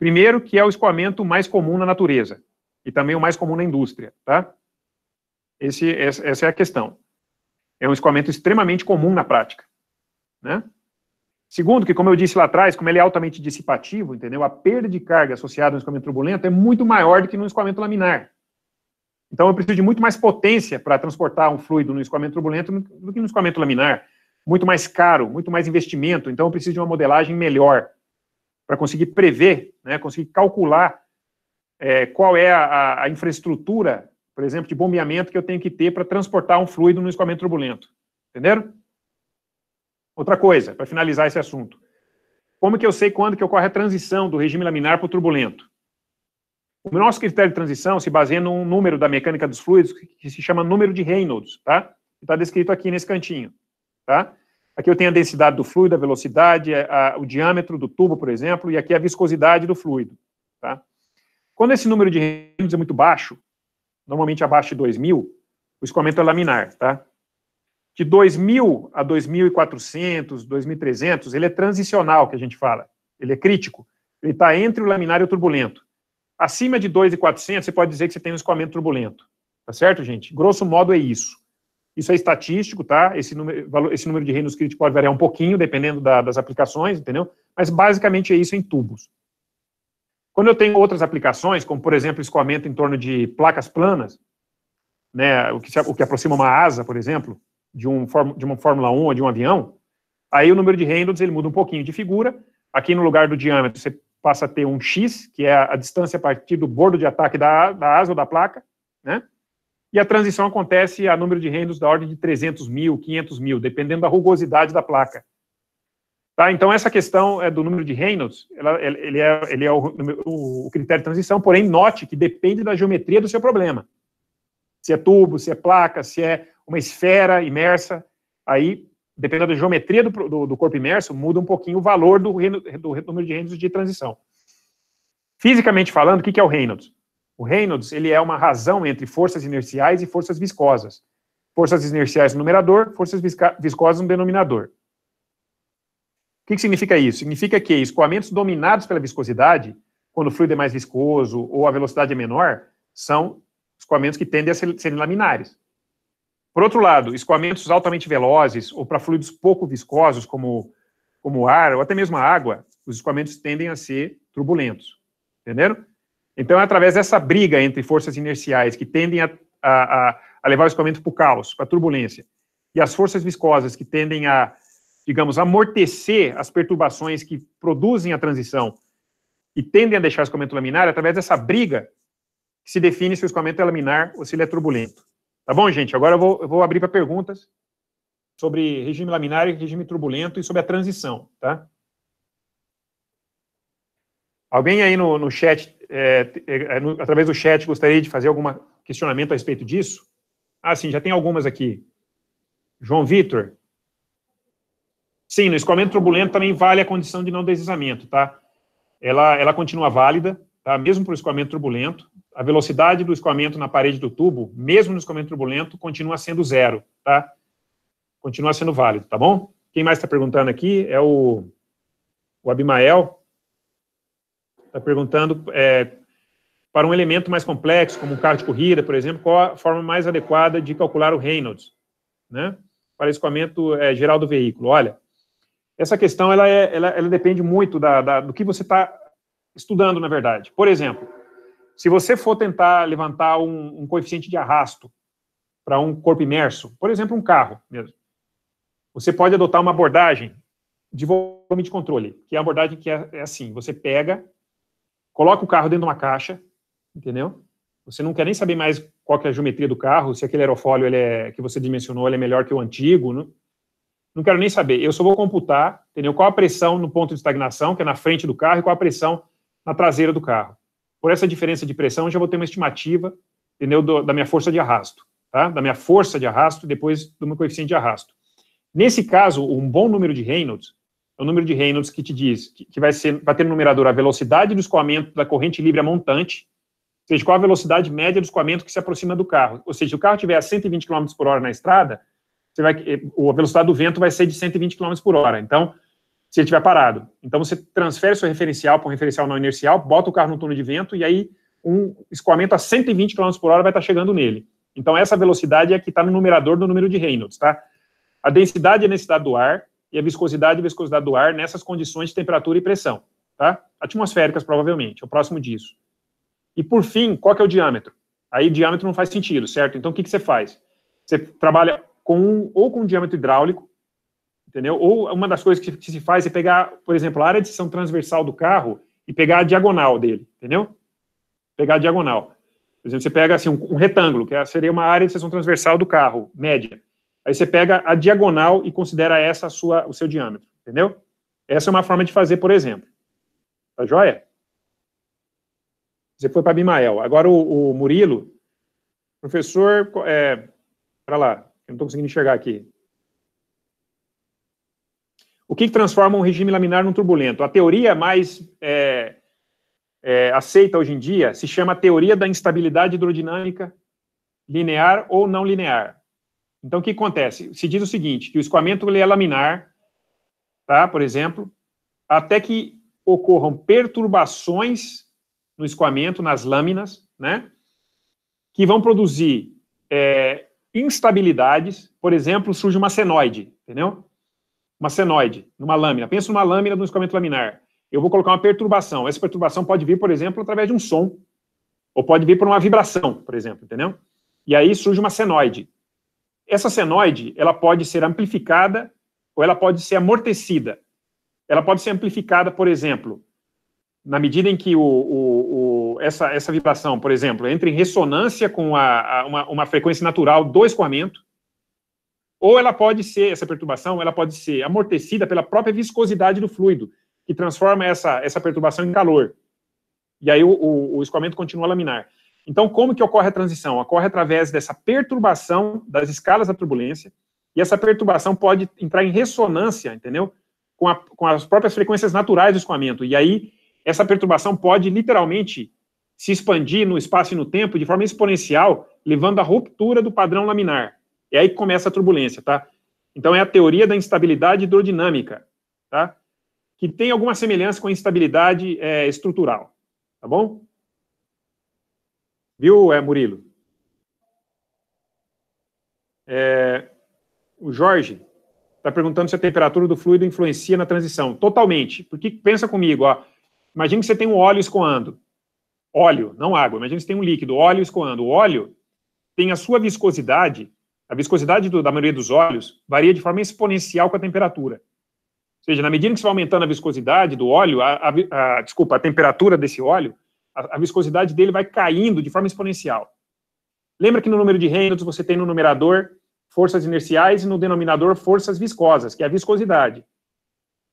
primeiro que é o escoamento mais comum na natureza e também o mais comum na indústria, tá? Esse, essa é a questão. É um escoamento extremamente comum na prática, né? Segundo, que como eu disse lá atrás, como ele é altamente dissipativo, entendeu? A perda de carga associada a um escoamento turbulento é muito maior do que no escoamento laminar. Então, eu preciso de muito mais potência para transportar um fluido no escoamento turbulento do que no escoamento laminar. Muito mais caro, muito mais investimento. Então, eu preciso de uma modelagem melhor para conseguir prever, né, conseguir calcular é, qual é a, a, infraestrutura, por exemplo, de bombeamento que eu tenho que ter para transportar um fluido no escoamento turbulento. Entenderam? Outra coisa, para finalizar esse assunto. Como que eu sei quando que ocorre a transição do regime laminar para o turbulento? O nosso critério de transição se baseia num número da mecânica dos fluidos que se chama número de Reynolds, tá? Está descrito aqui nesse cantinho, tá? Aqui eu tenho a densidade do fluido, a velocidade, a, a, o diâmetro do tubo, por exemplo, e aqui a viscosidade do fluido, tá? Quando esse número de Reynolds é muito baixo, normalmente abaixo de 2.000, o escoamento é laminar, tá? De 2.000 a 2.400, 2.300, ele é transicional, que a gente fala. Ele é crítico. Ele está entre o laminar e o turbulento acima de 2,400, você pode dizer que você tem um escoamento turbulento. Tá certo, gente? Grosso modo é isso. Isso é estatístico, tá? Esse número, esse número de reinos críticos pode variar um pouquinho, dependendo da, das aplicações, entendeu? Mas basicamente é isso em tubos. Quando eu tenho outras aplicações, como por exemplo escoamento em torno de placas planas, né, o, que se, o que aproxima uma asa, por exemplo, de, um, de uma Fórmula 1 ou de um avião, aí o número de Reynolds ele muda um pouquinho de figura. Aqui no lugar do diâmetro você passa a ter um X, que é a, distância a partir do bordo de ataque da, da asa ou da placa, né? E a transição acontece a número de Reynolds da ordem de 300 mil, 500 mil, dependendo da rugosidade da placa. Tá? Então, essa questão é do número de Reynolds, ela, ele é, ele é o, o, critério de transição, porém, note que depende da geometria do seu problema. Se é tubo, se é placa, se é uma esfera imersa, aí dependendo da geometria do, do, do corpo imerso, muda um pouquinho o valor do, do número de Reynolds de transição. Fisicamente falando, o que, é o Reynolds? O Reynolds ele é uma razão entre forças inerciais e forças viscosas. Forças inerciais no numerador, forças viscosas no denominador. O que, que significa isso? Significa que escoamentos dominados pela viscosidade, quando o fluido é mais viscoso ou a velocidade é menor, são escoamentos que tendem a ser, serem laminares. Por outro lado, escoamentos altamente velozes ou para fluidos pouco viscosos, como, como ar ou até mesmo a água, os escoamentos tendem a ser turbulentos. Entenderam? Então, é através dessa briga entre forças inerciais que tendem a, a, a levar o escoamento para o caos, para a turbulência, e as forças viscosas que tendem a, digamos, amortecer as perturbações que produzem a transição e tendem a deixar o escoamento laminar, é através dessa briga que se define se o escoamento é laminar ou se ele é turbulento. Tá bom, gente? Agora eu vou, eu vou abrir para perguntas sobre regime laminar e regime turbulento e sobre a transição, tá? Alguém aí no, no chat, é, é, é, no, através do chat, gostaria de fazer algum questionamento a respeito disso? Ah, sim, já tem algumas aqui. João Vitor. Sim, no escoamento turbulento também vale a condição de não deslizamento, tá? Ela, ela continua válida, tá? Mesmo para o escoamento turbulento, a velocidade do escoamento na parede do tubo, mesmo no escoamento turbulento, continua sendo zero, tá? Continua sendo válido, tá bom? Quem mais está perguntando aqui é o, o Abimael. Está perguntando é, para um elemento mais complexo, como um carro de corrida, por exemplo, qual a forma mais adequada de calcular o Reynolds, né? Para escoamento é, geral do veículo. Olha, essa questão ela, é, ela, ela depende muito da, da do que você está estudando, na verdade. Por exemplo, se você for tentar levantar um, um coeficiente de arrasto para um corpo imerso, por exemplo, um carro mesmo, você pode adotar uma abordagem de volume de controle, que é a abordagem que é, é assim: você pega, coloca o carro dentro de uma caixa, entendeu? Você não quer nem saber mais qual é a geometria do carro, se aquele aerofólio ele é, que você dimensionou ele é melhor que o antigo, não, não quero nem saber. Eu só vou computar, entendeu? Qual a pressão no ponto de estagnação, que é na frente do carro, e qual a pressão na traseira do carro por essa diferença de pressão, eu já vou ter uma estimativa, entendeu, do, da minha força de arrasto, tá? Da minha força de arrasto depois do meu coeficiente de arrasto. Nesse caso, um bom número de Reynolds é o número de Reynolds que te diz que, que vai, ser, vai ter no numerador a velocidade do escoamento da corrente livre a montante, ou seja, qual a velocidade média do escoamento que se aproxima do carro. Ou seja, se o carro tiver a 120 km por hora na estrada, você vai, eh, a velocidade do vento vai ser de 120 km por hora. Então, se ele estiver parado. Então, você transfere seu referencial para um referencial não inercial, bota o carro no túnel de vento e aí um escoamento a 120 km por hora vai estar chegando nele. Então, essa velocidade é que está no numerador do número de Reynolds, tá? A densidade e a densidade do ar e a viscosidade e a viscosidade do ar nessas condições de temperatura e pressão, tá? Atmosféricas, provavelmente, é o próximo disso. E, por fim, qual que é o diâmetro? Aí, diâmetro não faz sentido, certo? Então, o que, que você faz? Você trabalha com um, ou com um diâmetro hidráulico, entendeu? Ou uma das coisas que se faz é pegar, por exemplo, a área de seção transversal do carro e pegar a diagonal dele, entendeu? Pegar a diagonal. Por exemplo, você pega assim, um, um retângulo, que é, seria uma área de seção transversal do carro, média. Aí você pega a diagonal e considera essa sua, o seu diâmetro, entendeu? Essa é uma forma de fazer, por exemplo. Tá joia? Você foi para Bimael. Agora o, o Murilo, professor, é, para lá, eu não estou conseguindo enxergar aqui. O que, transforma um regime laminar num turbulento? A teoria mais é, é, aceita hoje em dia se chama teoria da instabilidade hidrodinâmica linear ou não linear. Então, o que acontece? Se diz o seguinte, que o escoamento é laminar, tá? por exemplo, até que ocorram perturbações no escoamento, nas lâminas, né? que vão produzir é, instabilidades, por exemplo, surge uma senoide, entendeu? uma senoide, numa lâmina. Pensa numa lâmina de um escoamento laminar. Eu vou colocar uma perturbação. Essa perturbação pode vir, por exemplo, através de um som, ou pode vir por uma vibração, por exemplo, entendeu? E aí surge uma senoide. Essa senoide, ela pode ser amplificada ou ela pode ser amortecida. Ela pode ser amplificada, por exemplo, na medida em que o, o, o, essa, essa vibração, por exemplo, entra em ressonância com a, a uma, uma frequência natural do escoamento, ou ela pode ser, essa perturbação, ela pode ser amortecida pela própria viscosidade do fluido, que transforma essa, essa perturbação em calor. E aí o, o, o escoamento continua laminar. Então, como que ocorre a transição? Ocorre através dessa perturbação das escalas da turbulência, e essa perturbação pode entrar em ressonância, entendeu? Com, a, com as próprias frequências naturais do escoamento. E aí, essa perturbação pode literalmente se expandir no espaço e no tempo de forma exponencial, levando à ruptura do padrão laminar. É aí que começa a turbulência, tá? Então é a teoria da instabilidade hidrodinâmica, tá? Que tem alguma semelhança com a instabilidade é, estrutural, tá bom? Viu, é, Murilo? É, o Jorge está perguntando se a temperatura do fluido influencia na transição. Totalmente. Porque pensa comigo, ó. Imagina que você tem um óleo escoando. Óleo, não água. Imagina que você tem um líquido, óleo escoando. O óleo tem a sua viscosidade a viscosidade do, da maioria dos óleos varia de forma exponencial com a temperatura. Ou seja, na medida que você vai aumentando a viscosidade do óleo, a, a, a desculpa, a temperatura desse óleo, a, a, viscosidade dele vai caindo de forma exponencial. Lembra que no número de Reynolds você tem no numerador forças inerciais e no denominador forças viscosas, que é a viscosidade.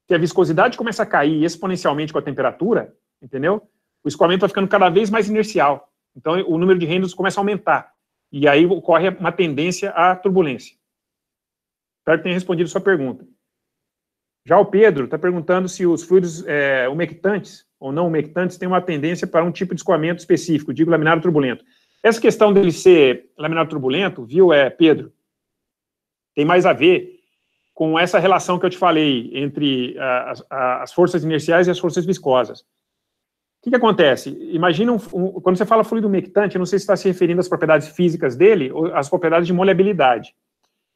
Se a viscosidade começa a cair exponencialmente com a temperatura, entendeu? O escoamento vai ficando cada vez mais inercial. Então, o número de Reynolds começa a aumentar. E aí ocorre uma tendência à turbulência. Espero que tenha respondido sua pergunta. Já o Pedro está perguntando se os fluidos é, umectantes ou não umectantes têm uma tendência para um tipo de escoamento específico, digo laminado turbulento. Essa questão dele ser laminado turbulento, viu, é, Pedro, tem mais a ver com essa relação que eu te falei entre a, a, as forças inerciais e as forças viscosas que, que acontece? Imagina, um, um, quando você fala fluido eu não sei se está se referindo às propriedades físicas dele ou às propriedades de molhabilidade.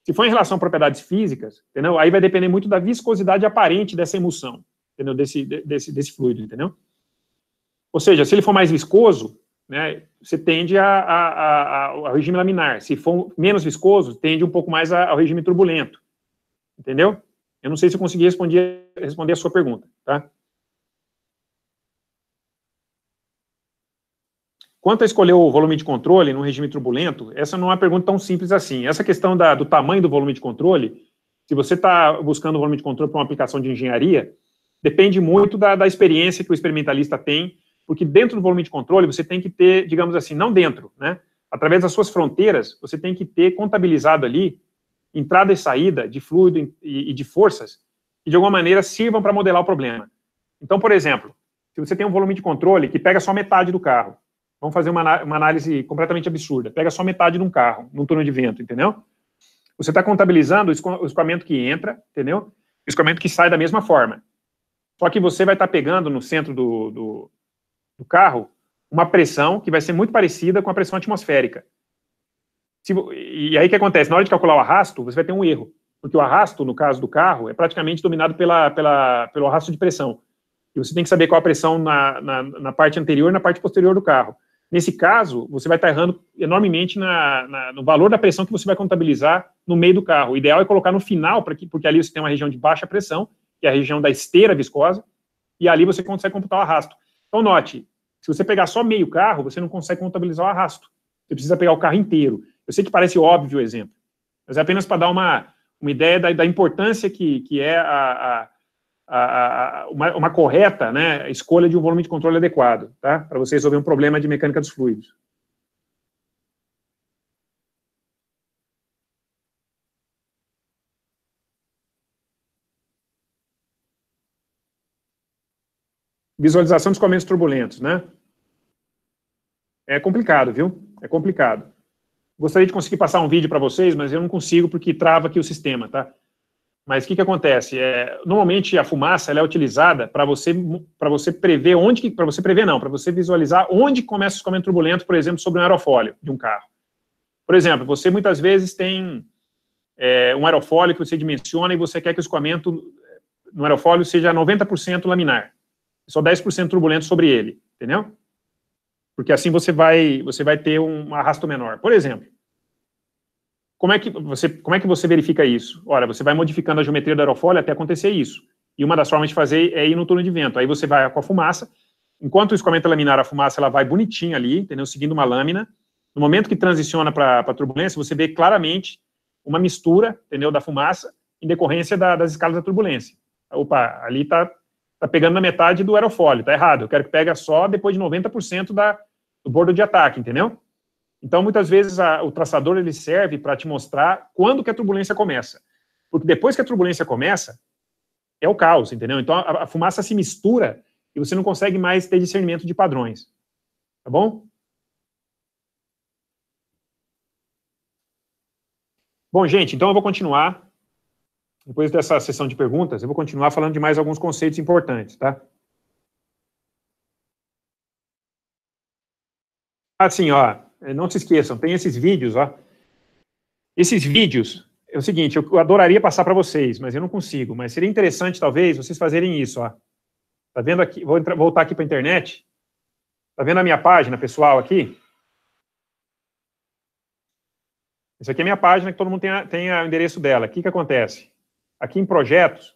Se for em relação a propriedades físicas, entendeu? aí vai depender muito da viscosidade aparente dessa emulsão, entendeu? Desse, desse, desse fluido, entendeu? Ou seja, se ele for mais viscoso, né, você tende a, a, a, ao regime laminar. Se for menos viscoso, tende um pouco mais ao regime turbulento. Entendeu? Eu não sei se eu consegui responder, responder a sua pergunta, tá? Quanto a escolher o volume de controle num regime turbulento, essa não é uma pergunta tão simples assim. Essa questão da, do tamanho do volume de controle, se você está buscando volume de controle para uma aplicação de engenharia, depende muito da, da experiência que o experimentalista tem, porque dentro do volume de controle você tem que ter, digamos assim, não dentro, né? Através das suas fronteiras, você tem que ter contabilizado ali entrada e saída de fluido e, e de forças que, de alguma maneira, sirvam para modelar o problema. Então, por exemplo, se você tem um volume de controle que pega só metade do carro, Vamos fazer uma, uma análise completamente absurda. Pega só metade de um carro, num túnel de vento, entendeu? Você está contabilizando o escoamento que entra, entendeu? O escoamento que sai da mesma forma. Só que você vai estar tá pegando no centro do, do, do, carro uma pressão que vai ser muito parecida com a pressão atmosférica. Se, e aí o que acontece? Na hora de calcular o arrasto, você vai ter um erro. Porque o arrasto, no caso do carro, é praticamente dominado pela, pela, pelo arrasto de pressão. E você tem que saber qual a pressão na, na, na parte anterior e na parte posterior do carro. Nesse caso, você vai estar errando enormemente na, na, no valor da pressão que você vai contabilizar no meio do carro. O ideal é colocar no final, que, porque ali você tem uma região de baixa pressão, que é a região da esteira viscosa, e ali você consegue computar o arrasto. Então, note, se você pegar só meio carro, você não consegue contabilizar o arrasto. Você precisa pegar o carro inteiro. Eu sei que parece óbvio o exemplo, mas é apenas para dar uma, uma ideia da, da importância que, que é a, a a, uma, uma, correta né, escolha de um volume de controle adequado, tá? Para você resolver um problema de mecânica dos fluidos. Visualização dos comentos turbulentos, né? É complicado, viu? É complicado. Gostaria de conseguir passar um vídeo para vocês, mas eu não consigo porque trava aqui o sistema, tá? Mas o que, que acontece? É, normalmente a fumaça é utilizada para você para você prever onde para você prever não, para você visualizar onde começa o escoamento turbulento, por exemplo, sobre um aerofólio de um carro. Por exemplo, você muitas vezes tem é, um aerofólio que você dimensiona e você quer que o escoamento é, no aerofólio seja 90% laminar, é só 10% turbulento sobre ele, entendeu? Porque assim você vai você vai ter um arrasto menor. Por exemplo, como é, que você, como é que você verifica isso? Olha, você vai modificando a geometria da aerofólio até acontecer isso. E uma das formas de fazer é ir no túnel de vento. Aí você vai com a fumaça. Enquanto o escoamento laminar, a fumaça ela vai bonitinha ali, entendeu? seguindo uma lâmina. No momento que transiciona para a turbulência, você vê claramente uma mistura entendeu? da fumaça em decorrência da, das escalas da turbulência. Opa, ali está tá pegando na metade do aerofólio, Está errado. Eu quero que pega só depois de 90% da, do bordo de ataque, entendeu? Então, muitas vezes, a, o traçador ele serve para te mostrar quando que a turbulência começa. Porque depois que a turbulência começa, é o caos, entendeu? Então, a, a fumaça se mistura e você não consegue mais ter discernimento de padrões. Tá bom? Bom, gente, então eu vou continuar. Depois dessa sessão de perguntas, eu vou continuar falando de mais alguns conceitos importantes, tá? Assim, ó, é, não se esqueçam, tem esses vídeos ó. Esses vídeos, é o seguinte, eu adoraria passar para vocês, mas eu não consigo, mas seria interessante, talvez, vocês fazerem isso, ó. Tá vendo aqui, vou entrar, voltar aqui para a internet. Tá vendo a minha página pessoal aqui? Isso aqui é a minha página, que todo mundo tem, a, tem a, o endereço dela. O que, que acontece? Aqui em projetos,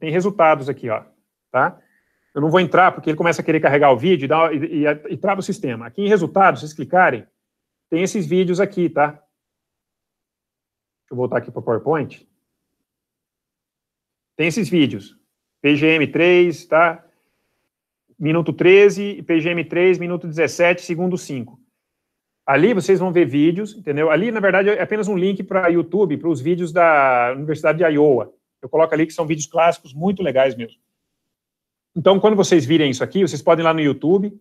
tem resultados aqui, ó. Tá? Eu não vou entrar, porque ele começa a querer carregar o vídeo e, dá, e, e, e trava o sistema. Aqui em resultados, vocês clicarem, tem esses vídeos aqui, tá? Deixa eu voltar aqui para o PowerPoint. Tem esses vídeos. PGM 3, tá? Minuto 13, PGM 3, minuto 17, segundo 5. Ali vocês vão ver vídeos, entendeu? Ali, na verdade, é apenas um link para YouTube, para os vídeos da Universidade de Iowa. Eu coloco ali que são vídeos clássicos muito legais mesmo. Então, quando vocês virem isso aqui, vocês podem ir lá no YouTube,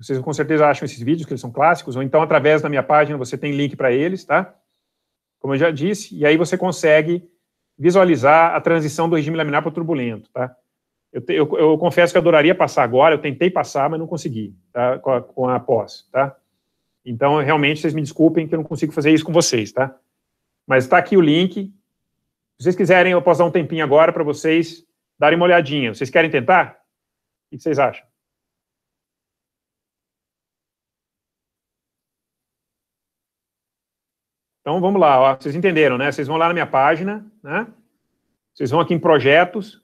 vocês com certeza acham esses vídeos, que eles são clássicos, ou então através da minha página você tem link para eles, tá? Como eu já disse, e aí você consegue visualizar a transição do regime laminar para o turbulento, tá? Eu, te, eu, eu, confesso que eu adoraria passar agora, eu tentei passar, mas não consegui, tá? Com a, com a tá? Então, realmente, vocês me desculpem que eu não consigo fazer isso com vocês, tá? Mas está aqui o link. Se vocês quiserem, eu posso dar um tempinho agora para vocês darem uma olhadinha. Vocês querem tentar? O que vocês acham? Então vamos lá, ó, vocês entenderam, né? Vocês vão lá na minha página, né? Vocês vão aqui em projetos,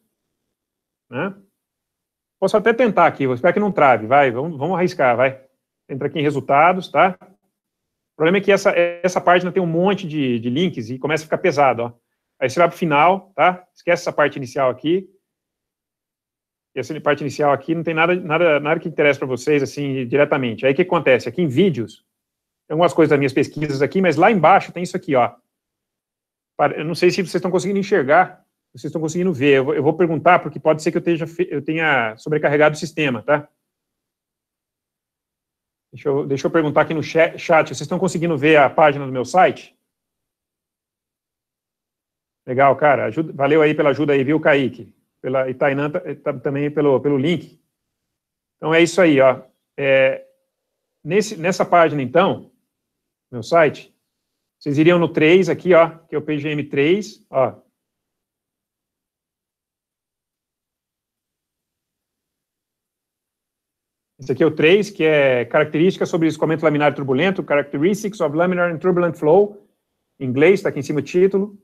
né? Posso até tentar aqui, espero que não trave, vai, vamos, vamos arriscar, vai. Entra aqui em resultados, tá? O problema é que essa, essa página tem um monte de, de links e começa a ficar pesado, ó. Aí você vai para o final, tá? Esquece essa parte inicial aqui. E essa parte inicial aqui não tem nada, nada, nada que interessa para vocês, assim, diretamente. Aí o que acontece? Aqui em vídeos, algumas coisas das minhas pesquisas aqui, mas lá embaixo tem isso aqui, ó. Eu não sei se vocês estão conseguindo enxergar, vocês estão conseguindo ver. Eu vou, perguntar, porque pode ser que eu, esteja, eu tenha sobrecarregado o sistema, tá? Deixa eu, deixa eu perguntar aqui no chat, vocês estão conseguindo ver a página do meu site? Legal, cara. Ajuda, valeu aí pela ajuda aí, viu, Kaique? Pela, e Tainan também pelo, pelo link. Então é isso aí, ó. É, nesse, nessa página, então, meu site, vocês iriam no 3 aqui, ó, que é o PGM3, ó. Esse aqui é o 3, que é características sobre escoamento laminar turbulento, Characteristics of Laminar and Turbulent Flow, em inglês, está aqui em cima o título.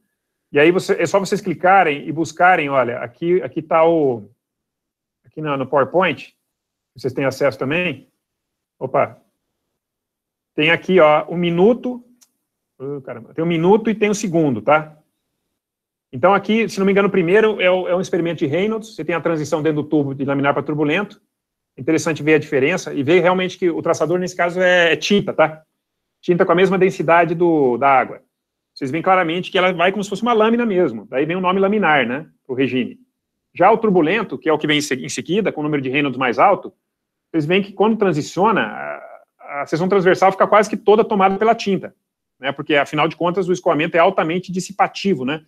E aí você, é só vocês clicarem e buscarem, olha, aqui aqui está o, aqui no, no PowerPoint, vocês têm acesso também. Opa, tem aqui, ó, um minuto. Uh, caramba, tem um minuto e tem um segundo, tá? Então aqui, se não me engano, o primeiro é, o, é um experimento de Reynolds, você tem a transição dentro do tubo de laminar para turbulento. Interessante ver a diferença e ver realmente que o traçador, nesse caso, é, é tinta, tá? Tinta com a mesma densidade do, da água. Vocês veem claramente que ela vai como se fosse uma lâmina mesmo. Daí vem o nome laminar, né, o regime. Já o turbulento, que é o que vem em seguida, com o número de Reynolds mais alto, vocês veem que quando transiciona, a seção transversal fica quase que toda tomada pela tinta, né? Porque, afinal de contas, o escoamento é altamente dissipativo, né?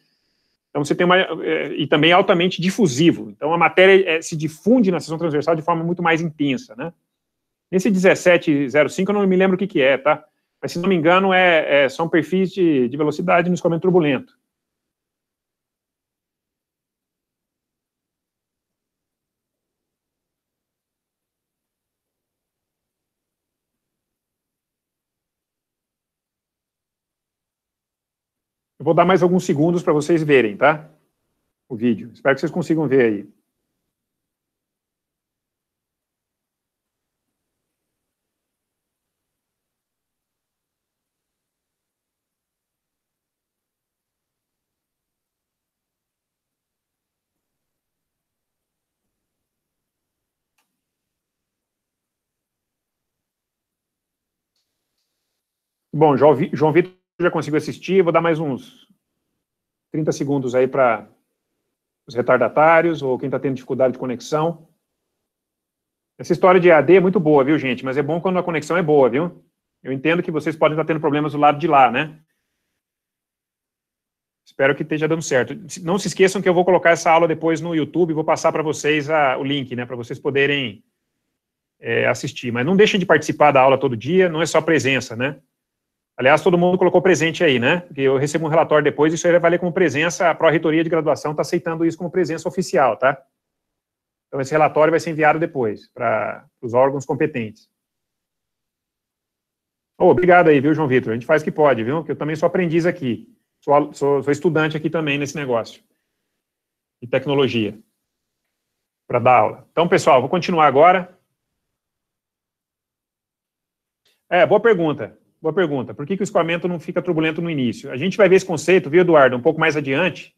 Então, você tem uma. Eh, e também altamente difusivo. Então, a matéria eh, se difunde na seção transversal de forma muito mais intensa, né? Nesse 1705, eu não me lembro o que, que é, tá? Mas, se não me engano, é, é são perfis de, de velocidade no escoamento turbulento. Eu vou dar mais alguns segundos para vocês verem, tá? O vídeo. Espero que vocês consigam ver aí. Bom, João Vitor já consigo assistir, vou dar mais uns 30 segundos aí para os retardatários ou quem está tendo dificuldade de conexão. Essa história de AD é muito boa, viu, gente? Mas é bom quando a conexão é boa, viu? Eu entendo que vocês podem estar tendo problemas do lado de lá, né? Espero que esteja dando certo. Não se esqueçam que eu vou colocar essa aula depois no YouTube, vou passar para vocês a, o link, né, para vocês poderem é, assistir. Mas não deixem de participar da aula todo dia, não é só presença, né? Aliás, todo mundo colocou presente aí, né? eu recebo um relatório depois, isso aí vai valer como presença, a Pró-Reitoria de Graduação está aceitando isso como presença oficial, tá? Então, esse relatório vai ser enviado depois para os órgãos competentes. Oh, obrigado aí, viu, João Vitor? A gente faz o que pode, viu? Porque eu também sou aprendiz aqui. Sou, sou, sou estudante aqui também nesse negócio de tecnologia para dar aula. Então, pessoal, vou continuar agora. É, boa pergunta. Boa pergunta. Por que, que o escoamento não fica turbulento no início? A gente vai ver esse conceito, viu, Eduardo, um pouco mais adiante.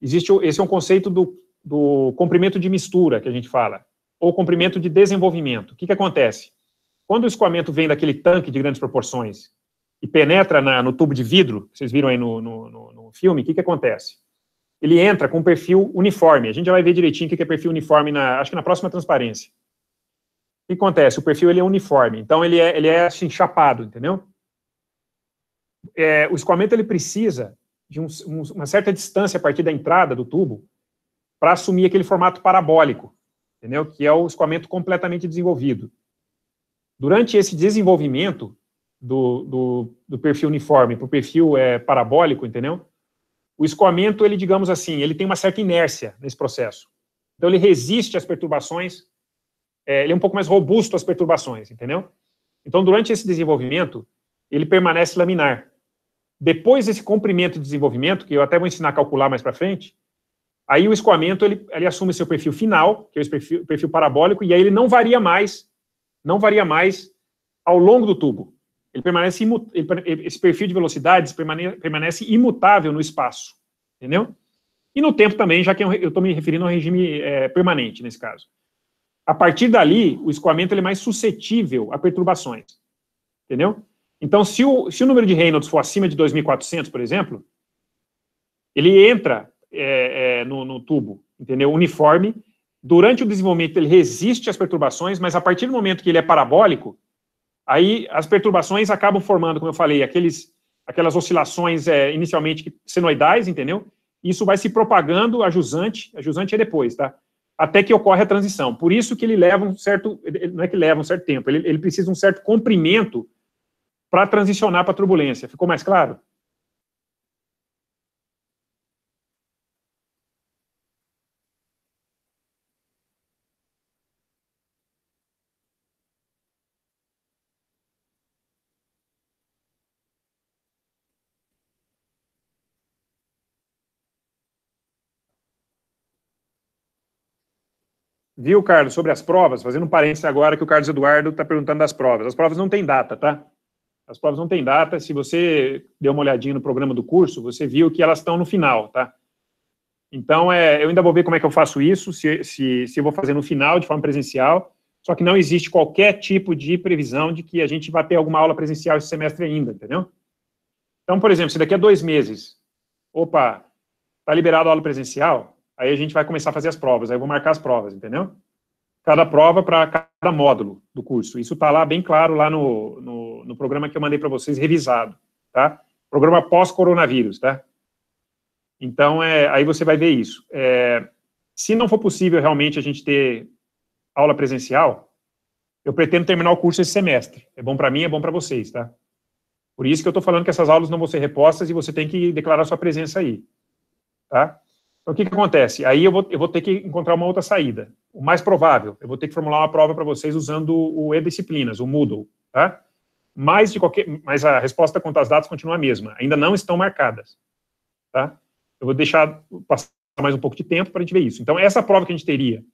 Existe, esse é um conceito do, do comprimento de mistura que a gente fala, ou comprimento de desenvolvimento. O que, que acontece? Quando o escoamento vem daquele tanque de grandes proporções e penetra na, no tubo de vidro, vocês viram aí no, no, no, no filme, o que, que acontece? Ele entra com um perfil uniforme. A gente já vai ver direitinho o que, que é perfil uniforme, na, acho que na próxima transparência que acontece? O perfil ele é uniforme, então ele é, ele é assim, chapado, entendeu? É, o escoamento ele precisa de um, um, uma certa distância a partir da entrada do tubo para assumir aquele formato parabólico, entendeu? Que é o escoamento completamente desenvolvido. Durante esse desenvolvimento do, do, do perfil uniforme para o perfil é, parabólico, entendeu? O escoamento, ele, digamos assim, ele tem uma certa inércia nesse processo. Então, ele resiste às perturbações é, ele é um pouco mais robusto às perturbações, entendeu? Então, durante esse desenvolvimento, ele permanece laminar. Depois desse comprimento de desenvolvimento, que eu até vou ensinar a calcular mais para frente, aí o escoamento ele, ele assume seu perfil final, que é o perfil, perfil parabólico, e aí ele não varia mais, não varia mais ao longo do tubo. Ele permanece ele, esse perfil de velocidades permane, permanece imutável no espaço, entendeu? E no tempo também, já que eu estou me referindo a um regime é, permanente nesse caso a partir dali, o escoamento é mais suscetível a perturbações. Entendeu? Então, se o, se o número de Reynolds for acima de 2.400, por exemplo, ele entra é, é, no, no, tubo, entendeu? Uniforme. Durante o desenvolvimento, ele resiste às perturbações, mas a partir do momento que ele é parabólico, aí as perturbações acabam formando, como eu falei, aqueles, aquelas oscilações é, inicialmente senoidais, entendeu? Isso vai se propagando a jusante, a jusante é depois, tá? até que ocorre a transição. Por isso que ele leva um certo, não é que leva um certo tempo, ele, ele precisa de um certo comprimento para transicionar para a turbulência. Ficou mais claro? Viu, Carlos, sobre as provas? Fazendo um parênteses agora que o Carlos Eduardo está perguntando das provas. As provas não têm data, tá? As provas não têm data. Se você deu uma olhadinha no programa do curso, você viu que elas estão no final, tá? Então, é, eu ainda vou ver como é que eu faço isso, se, se, se eu vou fazer no final, de forma presencial. Só que não existe qualquer tipo de previsão de que a gente vai ter alguma aula presencial esse semestre ainda, entendeu? Então, por exemplo, se daqui a dois meses, opa, está liberado a aula presencial, Aí a gente vai começar a fazer as provas, aí eu vou marcar as provas, entendeu? Cada prova para cada módulo do curso. Isso está lá bem claro lá no, no, no programa que eu mandei para vocês, revisado, tá? Programa pós-coronavírus, tá? Então, é, aí você vai ver isso. É, se não for possível realmente a gente ter aula presencial, eu pretendo terminar o curso esse semestre. É bom para mim, é bom para vocês, tá? Por isso que eu estou falando que essas aulas não vão ser repostas e você tem que declarar sua presença aí, tá? Então, o que, que acontece? Aí eu vou, eu vou ter que encontrar uma outra saída. O mais provável, eu vou ter que formular uma prova para vocês usando o e-disciplinas, o Moodle, tá? Mas, de qualquer, mas a resposta quanto às datas continua a mesma. Ainda não estão marcadas, tá? Eu vou deixar passar mais um pouco de tempo para a gente ver isso. Então, essa prova que a gente teria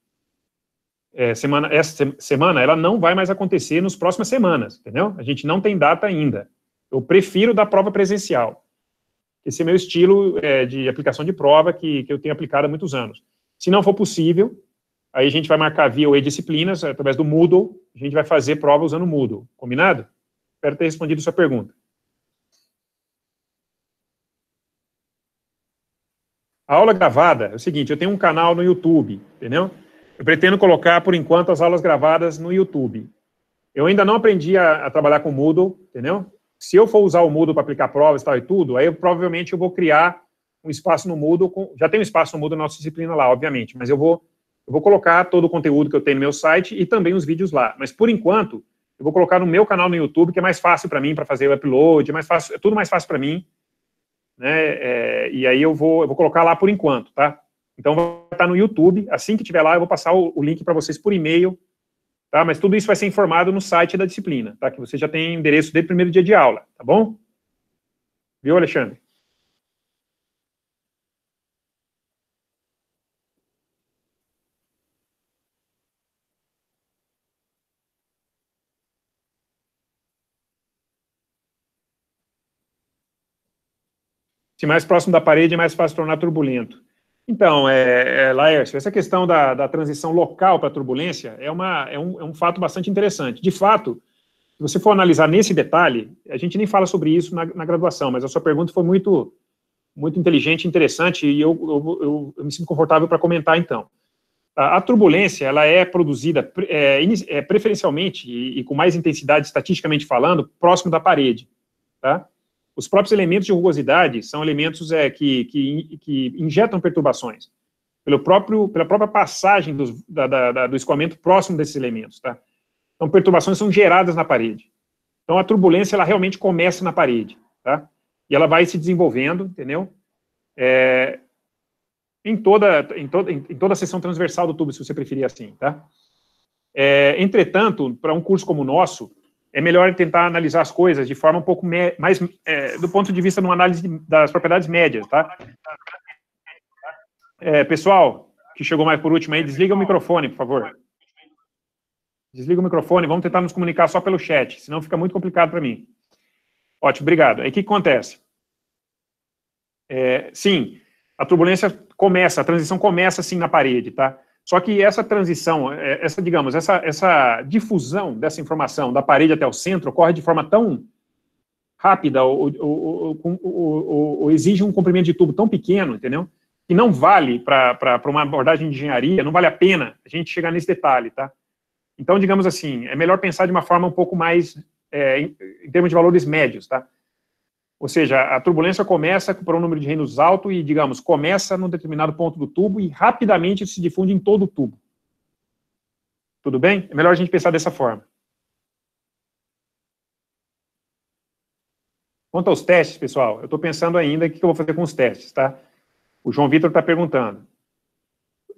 é, semana, essa semana, ela não vai mais acontecer nos próximas semanas, entendeu? A gente não tem data ainda. Eu prefiro dar prova presencial esse é meu estilo é, de aplicação de prova que, que eu tenho aplicado há muitos anos. Se não for possível, aí a gente vai marcar via e disciplinas, através do Moodle, a gente vai fazer prova usando o Moodle, combinado? Espero ter respondido sua pergunta. A aula gravada é o seguinte, eu tenho um canal no YouTube, entendeu? Eu pretendo colocar, por enquanto, as aulas gravadas no YouTube. Eu ainda não aprendi a, a trabalhar com Moodle, entendeu? se eu for usar o Moodle para aplicar provas tal e tudo, aí eu, provavelmente eu vou criar um espaço no Moodle, com, já tem um espaço no Moodle na nossa disciplina lá, obviamente, mas eu vou, eu vou colocar todo o conteúdo que eu tenho no meu site e também os vídeos lá. Mas, por enquanto, eu vou colocar no meu canal no YouTube, que é mais fácil para mim para fazer o upload, é, mais fácil, é tudo mais fácil para mim. Né? É, e aí eu vou, eu vou colocar lá por enquanto, tá? Então, vai estar no YouTube. Assim que tiver lá, eu vou passar o, o link para vocês por e-mail tá? Mas tudo isso vai ser informado no site da disciplina, tá? Que você já tem endereço desde o primeiro dia de aula, tá bom? Viu, Alexandre? Se mais próximo da parede, é mais fácil tornar turbulento. Então, é, é, Laércio, essa questão da, da transição local para turbulência é, uma, é, um, é um fato bastante interessante. De fato, se você for analisar nesse detalhe, a gente nem fala sobre isso na, na graduação, mas a sua pergunta foi muito, muito inteligente, interessante, e eu, eu, eu, eu me sinto confortável para comentar então. A, a, turbulência ela é produzida é, é, preferencialmente e, e, com mais intensidade, estatisticamente falando, próximo da parede. Tá? Os próprios elementos de rugosidade são elementos é, que, que, que injetam perturbações pelo próprio, pela própria passagem dos, da, da, do escoamento próximo desses elementos. Tá? Então, perturbações são geradas na parede. Então, a turbulência ela realmente começa na parede. Tá? E ela vai se desenvolvendo, entendeu? É, em, toda, em, toda em, em toda a seção transversal do tubo, se você preferir assim. Tá? É, entretanto, para um curso como o nosso, é melhor tentar analisar as coisas de forma um pouco mais é, do ponto de vista de uma análise das propriedades médias, tá? É, pessoal, que chegou mais por último aí, desliga o microfone, por favor. Desliga o microfone, vamos tentar nos comunicar só pelo chat, senão fica muito complicado para mim. Ótimo, obrigado. Aí o que, acontece? É, sim, a turbulência começa, a transição começa assim na parede, tá? Só que essa transição, é, essa, digamos, essa, essa difusão dessa informação da parede até o centro ocorre de forma tão rápida ou, ou, ou, ou exige um comprimento de tubo tão pequeno, entendeu? Que não vale para uma abordagem de engenharia, não vale a pena a gente chegar nesse detalhe, tá? Então, digamos assim, é melhor pensar de uma forma um pouco mais, é, em, em termos de valores médios, tá? Ou seja, a turbulência começa por um número de reinos alto e, digamos, começa num determinado ponto do tubo e rapidamente se difunde em todo o tubo. Tudo bem? É melhor a gente pensar dessa forma. Quanto aos testes, pessoal, eu estou pensando ainda o que eu vou fazer com os testes, tá? O João Vitor está perguntando.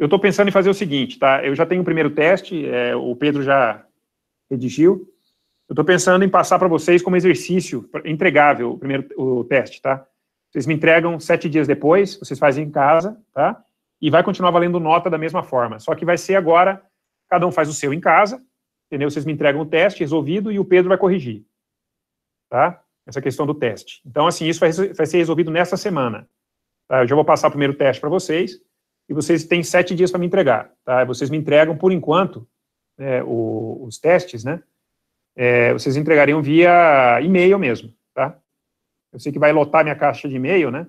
Eu estou pensando em fazer o seguinte, tá? Eu já tenho o primeiro teste, é, o Pedro já redigiu. Eu estou pensando em passar para vocês como exercício entregável o primeiro o teste, tá? Vocês me entregam sete dias depois, vocês fazem em casa, tá? E vai continuar valendo nota da mesma forma. Só que vai ser agora, cada um faz o seu em casa, entendeu? Vocês me entregam o teste resolvido e o Pedro vai corrigir, tá? Essa questão do teste. Então, assim, isso vai, vai ser resolvido nessa semana. Tá? Eu já vou passar o primeiro teste para vocês e vocês têm sete dias para me entregar, tá? Vocês me entregam, por enquanto, né, os testes, né? é, vocês entregariam via e-mail mesmo, tá? Eu sei que vai lotar minha caixa de e-mail, né?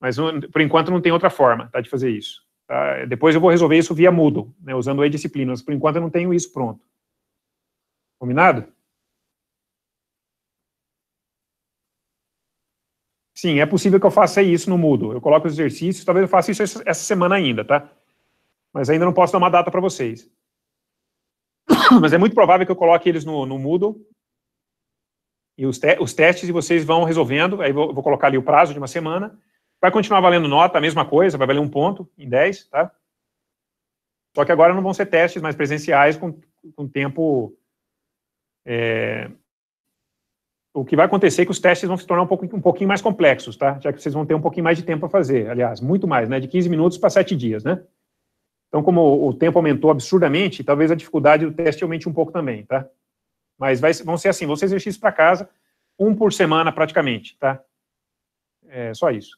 Mas por enquanto não tem outra forma tá, de fazer isso. Tá? Depois eu vou resolver isso via Moodle, né, usando e-disciplinas. Por enquanto eu não tenho isso pronto. Combinado? Sim, é possível que eu faça isso no Moodle. Eu coloco os exercícios, talvez eu faça isso essa semana ainda, tá? Mas ainda não posso dar uma data para vocês. Mas é muito provável que eu coloque eles no, no Moodle. E os, te os testes e vocês vão resolvendo. Aí vou, vou, colocar ali o prazo de uma semana. Vai continuar valendo nota, a mesma coisa, vai valer um ponto em 10, tá? Só que agora não vão ser testes mais presenciais com, com tempo... É... O que vai acontecer é que os testes vão se tornar um, pouco, um pouquinho mais complexos, tá? Já que vocês vão ter um pouquinho mais de tempo para fazer. Aliás, muito mais, né? De 15 minutos para 7 dias, né? Então, como o tempo aumentou absurdamente, talvez a dificuldade do teste aumente um pouco também, tá? Mas vai, vão ser assim, vão ser exercícios para casa, um por semana praticamente, tá? É só isso.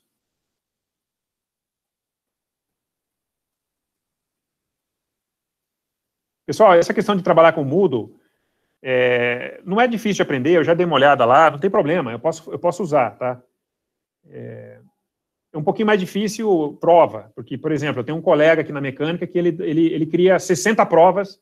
Pessoal, essa questão de trabalhar com Moodle é, não é difícil de aprender, eu já dei uma olhada lá, não tem problema, eu posso, eu posso usar, tá? É, é um pouquinho mais difícil prova, porque, por exemplo, eu tenho um colega aqui na mecânica que ele, ele, ele cria 60 provas,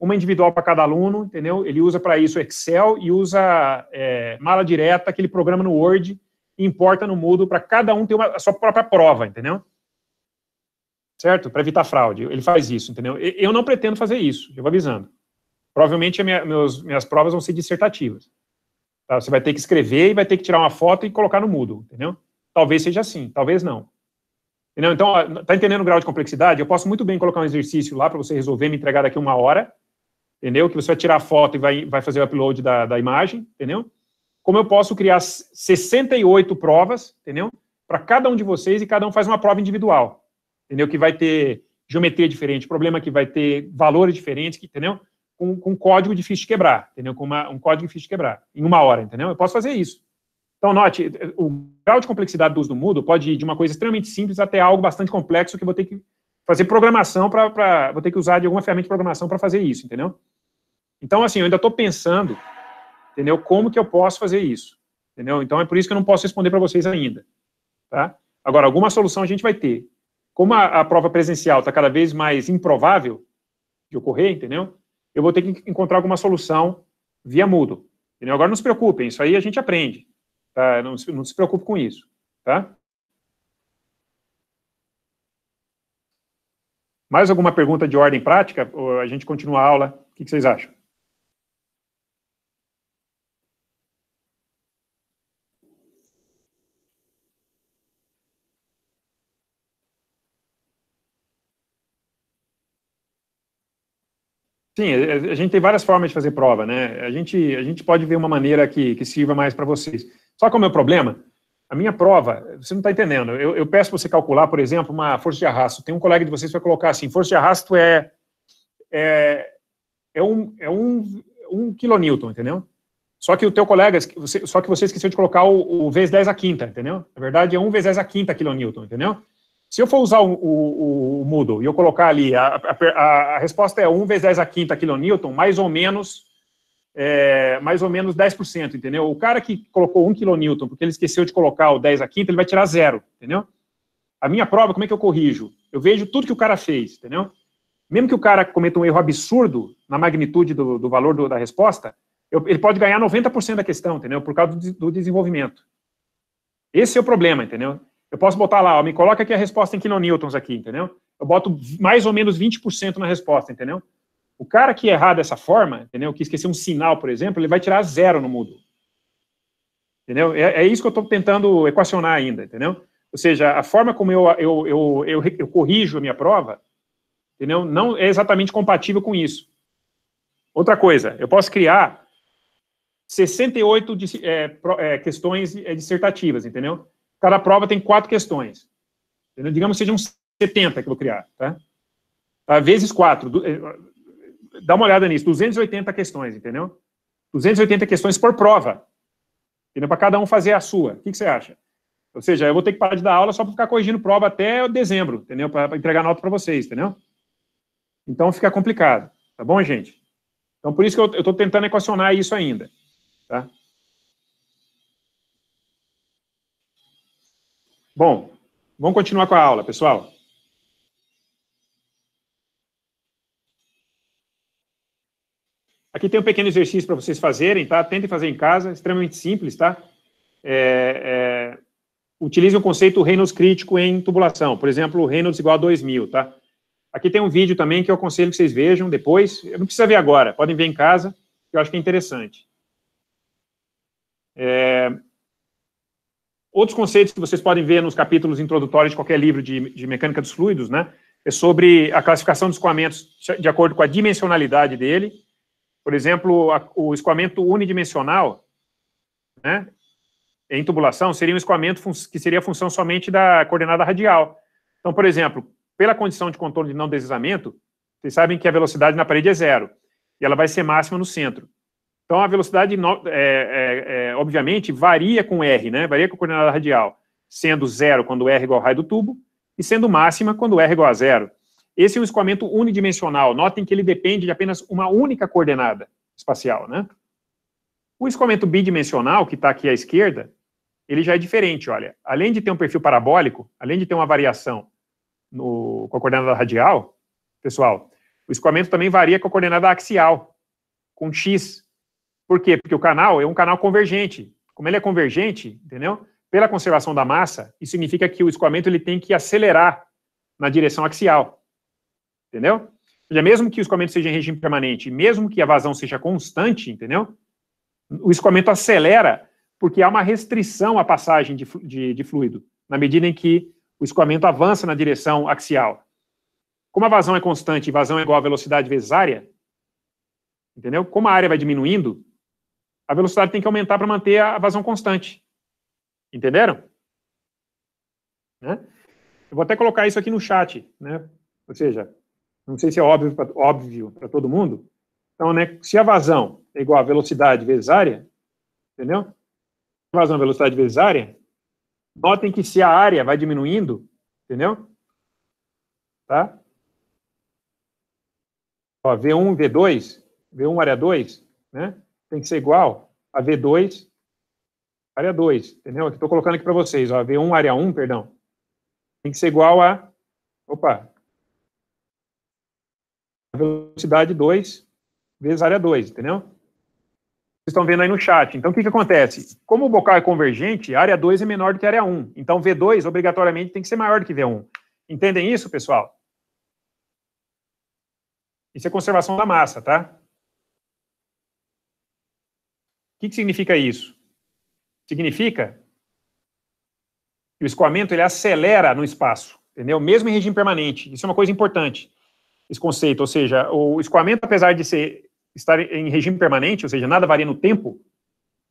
uma individual para cada aluno, entendeu? Ele usa para isso Excel e usa é, mala direta, que ele programa no Word e importa no Moodle para cada um ter uma, a sua própria prova, entendeu? Certo? Para evitar fraude. Ele faz isso, entendeu? Eu não pretendo fazer isso, eu vou avisando. Provavelmente minha, meus, minhas provas vão ser dissertativas. Tá? Você vai ter que escrever e vai ter que tirar uma foto e colocar no Moodle, entendeu? Talvez seja assim, talvez não. Entendeu? Então, tá entendendo o grau de complexidade? Eu posso muito bem colocar um exercício lá para você resolver, me entregar daqui uma hora, entendeu? Que você vai tirar a foto e vai, vai fazer o upload da, da imagem, entendeu? Como eu posso criar 68 provas, entendeu? Para cada um de vocês e cada um faz uma prova individual, entendeu? Que vai ter geometria diferente, problema que vai ter valores diferentes, entendeu? Com, com um código difícil de quebrar, entendeu? Com uma, um código difícil de quebrar, em uma hora, entendeu? Eu posso fazer isso. Então, note, o grau de complexidade do uso do Moodle pode ir de uma coisa extremamente simples até algo bastante complexo que vou ter que fazer programação para... Vou ter que usar de alguma ferramenta de programação para fazer isso, entendeu? Então, assim, eu ainda estou pensando, entendeu? Como que eu posso fazer isso, entendeu? Então, é por isso que eu não posso responder para vocês ainda, tá? Agora, alguma solução a gente vai ter. Como a, a prova presencial está cada vez mais improvável de ocorrer, entendeu? Eu vou ter que encontrar alguma solução via Moodle, entendeu? Agora, não se preocupem, isso aí a gente aprende, Tá? Não, se, não se preocupe com isso. Tá? Mais alguma pergunta de ordem prática? Ou a gente continua a aula? O que, vocês acham? Sim, a gente tem várias formas de fazer prova, né? A gente, a gente pode ver uma maneira que, que sirva mais para vocês. Só qual é o meu problema? A minha prova, você não está entendendo. Eu, eu peço para você calcular, por exemplo, uma força de arrasto. Tem um colega de vocês que vai colocar assim, força de arrasto é, é, é, um, é um, um quilonewton, entendeu? Só que o teu colega, você, só que você esqueceu de colocar o, o vezes 10 a quinta, entendeu? Na verdade, é 1 vezes 10 a quinta quilonewton, entendeu? Se eu for usar o, o, o Moodle e eu colocar ali, a, a, a resposta é 1 vezes 10 a quinta quilonewton, mais ou menos é, mais ou menos 10%, entendeu? O cara que colocou 1 kN, porque ele esqueceu de colocar o 10 a quinta, ele vai tirar zero, entendeu? A minha prova, como é que eu corrijo? Eu vejo tudo que o cara fez, entendeu? Mesmo que o cara cometa um erro absurdo na magnitude do, do valor do, da resposta, eu, ele pode ganhar 90% da questão, entendeu? Por causa do, do, desenvolvimento. Esse é o problema, entendeu? Eu posso botar lá, ó, me coloca aqui a resposta em kN aqui, entendeu? Eu boto mais ou menos 20% na resposta, entendeu? O cara que errar dessa forma, entendeu? Que esquecer um sinal, por exemplo, ele vai tirar zero no mudo. Entendeu? É, é isso que eu estou tentando equacionar ainda, entendeu? Ou seja, a forma como eu, eu, eu, eu, eu corrijo a minha prova, entendeu? Não é exatamente compatível com isso. Outra coisa, eu posso criar 68 é, é, questões é, dissertativas, entendeu? Cada prova tem quatro questões. Entendeu? Digamos que sejam 70 que eu vou criar, tá? tá? Vezes quatro. É, dá uma olhada nisso, 280 questões, entendeu? 280 questões por prova. Entendeu? Para cada um fazer a sua. O que, que, você acha? Ou seja, eu vou ter que parar de dar aula só para ficar corrigindo prova até dezembro, entendeu? Para entregar nota para vocês, entendeu? Então fica complicado, tá bom, gente? Então por isso que eu estou tentando equacionar isso ainda, tá? Bom, vamos continuar com a aula, pessoal. Aqui tem um pequeno exercício para vocês fazerem, tá? Tentem fazer em casa, extremamente simples, tá? É, é, utilize o conceito Reynolds crítico em tubulação. Por exemplo, Reynolds igual a 2000, tá? Aqui tem um vídeo também que eu aconselho que vocês vejam depois. Não precisa ver agora, podem ver em casa, que eu acho que é interessante. É, outros conceitos que vocês podem ver nos capítulos introdutórios de qualquer livro de, de mecânica dos fluidos, né? É sobre a classificação dos escoamentos de acordo com a dimensionalidade dele, por exemplo, a, o escoamento unidimensional, né, em tubulação, seria um escoamento que seria função somente da coordenada radial. Então, por exemplo, pela condição de contorno de não deslizamento, vocês sabem que a velocidade na parede é zero, e ela vai ser máxima no centro. Então, a velocidade, é, é, é, obviamente, varia com R, né? varia com a coordenada radial, sendo zero quando R igual ao raio do tubo, e sendo máxima quando R igual a zero. Esse é um escoamento unidimensional. Notem que ele depende de apenas uma única coordenada espacial, né? O escoamento bidimensional, que está aqui à esquerda, ele já é diferente, olha. Além de ter um perfil parabólico, além de ter uma variação no, com a coordenada radial, pessoal, o escoamento também varia com a coordenada axial, com x. Por quê? Porque o canal é um canal convergente. Como ele é convergente, entendeu? Pela conservação da massa, isso significa que o escoamento ele tem que acelerar na direção axial entendeu? Seja, mesmo que o escoamento seja em regime permanente, mesmo que a vazão seja constante, entendeu? O escoamento acelera porque há uma restrição à passagem de, de, de fluido, na medida em que o escoamento avança na direção axial. Como a vazão é constante e vazão é igual a velocidade vezes área, entendeu? Como a área vai diminuindo, a velocidade tem que aumentar para manter a vazão constante. Entenderam? Né? Eu vou até colocar isso aqui no chat, né? Ou seja, não sei se é óbvio para óbvio todo mundo. Então, né, se a vazão é igual a velocidade vezes área, entendeu? Vazão é velocidade vezes área, notem que se a área vai diminuindo, entendeu? Tá? Ó, V1 e V2, V1 área 2, né? Tem que ser igual a V2 área 2, entendeu? Estou colocando aqui para vocês, ó, V1 área 1, perdão. Tem que ser igual a, opa, velocidade 2 vezes área 2, entendeu? Vocês estão vendo aí no chat. Então, o que, que acontece? Como o bocal é convergente, área 2 é menor do que área 1. Então, V2, obrigatoriamente, tem que ser maior do que V1. Entendem isso, pessoal? Isso é conservação da massa, tá? O que, que significa isso? Significa que o escoamento ele acelera no espaço, entendeu? Mesmo em regime permanente. Isso é uma coisa importante esse conceito, ou seja, o escoamento, apesar de ser, estar em regime permanente, ou seja, nada varia no tempo,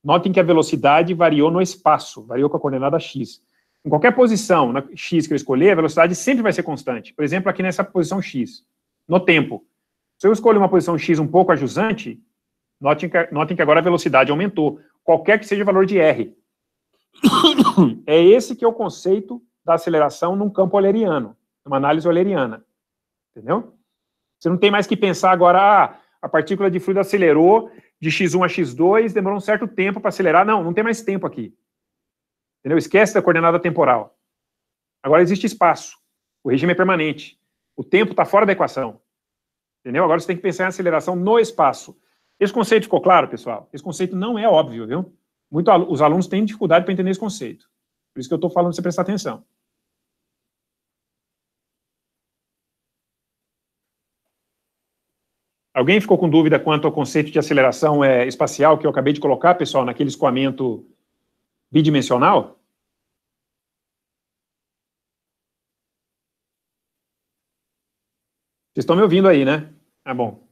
notem que a velocidade variou no espaço, variou com a coordenada x. Em qualquer posição na x que eu escolher, a velocidade sempre vai ser constante. Por exemplo, aqui nessa posição x, no tempo. Se eu escolho uma posição x um pouco ajusante, notem que, notem que agora a velocidade aumentou, qualquer que seja o valor de r. É esse que é o conceito da aceleração num campo oleriano, numa análise euleriana, Entendeu? Você não tem mais que pensar agora, ah, a partícula de fluido acelerou de x1 a x2, demorou um certo tempo para acelerar. Não, não tem mais tempo aqui. Entendeu? Esquece da coordenada temporal. Agora existe espaço. O regime é permanente. O tempo está fora da equação. Entendeu? Agora você tem que pensar em aceleração no espaço. Esse conceito ficou claro, pessoal? Esse conceito não é óbvio, viu? Muito, os alunos têm dificuldade para entender esse conceito. Por isso que eu estou falando para você prestar atenção. Alguém ficou com dúvida quanto ao conceito de aceleração é, espacial que eu acabei de colocar, pessoal, naquele escoamento bidimensional? Vocês estão me ouvindo aí, né? Ah, bom.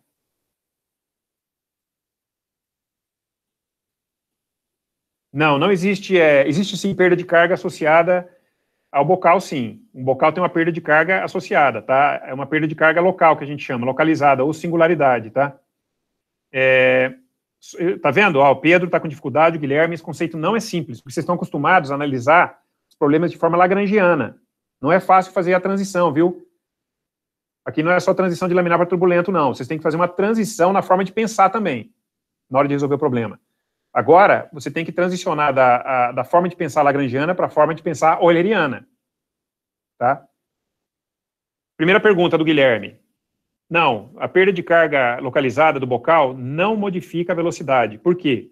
Não, não existe. É, existe sim perda de carga associada ao bocal, sim. Um bocal tem uma perda de carga associada, tá? É uma perda de carga local, que a gente chama, localizada, ou singularidade, tá? É, tá vendo? Ó, o Pedro tá com dificuldade, o Guilherme, esse conceito não é simples, porque vocês estão acostumados a analisar os problemas de forma lagrangiana. Não é fácil fazer a transição, viu? Aqui não é só transição de laminar para turbulento, não. Vocês têm que fazer uma transição na forma de pensar também, na hora de resolver o problema. Agora, você tem que transicionar da, a, da forma de pensar lagrangiana para a forma de pensar euleriana. Tá? Primeira pergunta do Guilherme. Não, a perda de carga localizada do bocal não modifica a velocidade. Por quê?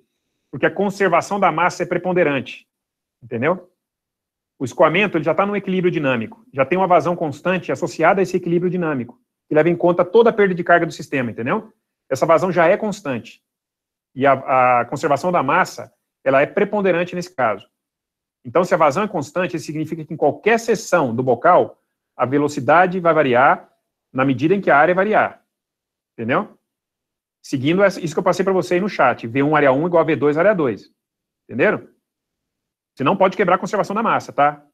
Porque a conservação da massa é preponderante. Entendeu? O escoamento ele já está num equilíbrio dinâmico. Já tem uma vazão constante associada a esse equilíbrio dinâmico, que leva em conta toda a perda de carga do sistema, entendeu? Essa vazão já é constante. E a, a conservação da massa, ela é preponderante nesse caso. Então, se a vazão é constante, isso significa que em qualquer seção do bocal, a velocidade vai variar na medida em que a área variar. Entendeu? Seguindo isso que eu passei para você aí no chat, V1 área 1 igual a V2 área 2. Entenderam? Você não pode quebrar a conservação da massa, tá?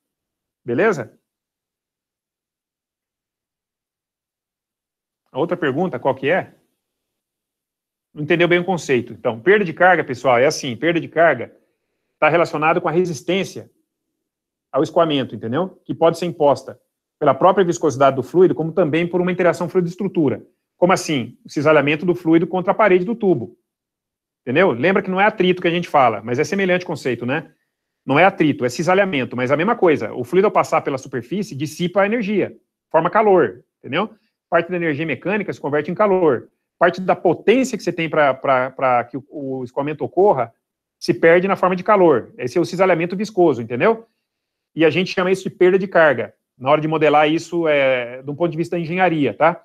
Beleza? A outra pergunta, qual que é? não entendeu bem o conceito. Então, perda de carga, pessoal, é assim, perda de carga está relacionado com a resistência ao escoamento, entendeu? Que pode ser imposta pela própria viscosidade do fluido, como também por uma interação fluido-estrutura. Como assim? O cisalhamento do fluido contra a parede do tubo. Entendeu? Lembra que não é atrito que a gente fala, mas é semelhante conceito, né? Não é atrito, é cisalhamento, mas a mesma coisa. O fluido ao passar pela superfície dissipa a energia, forma calor, entendeu? Parte da energia mecânica se converte em calor parte da potência que você tem para que o, escoamento ocorra se perde na forma de calor. Esse é o cisalhamento viscoso, entendeu? E a gente chama isso de perda de carga. Na hora de modelar isso, é, do ponto de vista da engenharia, tá?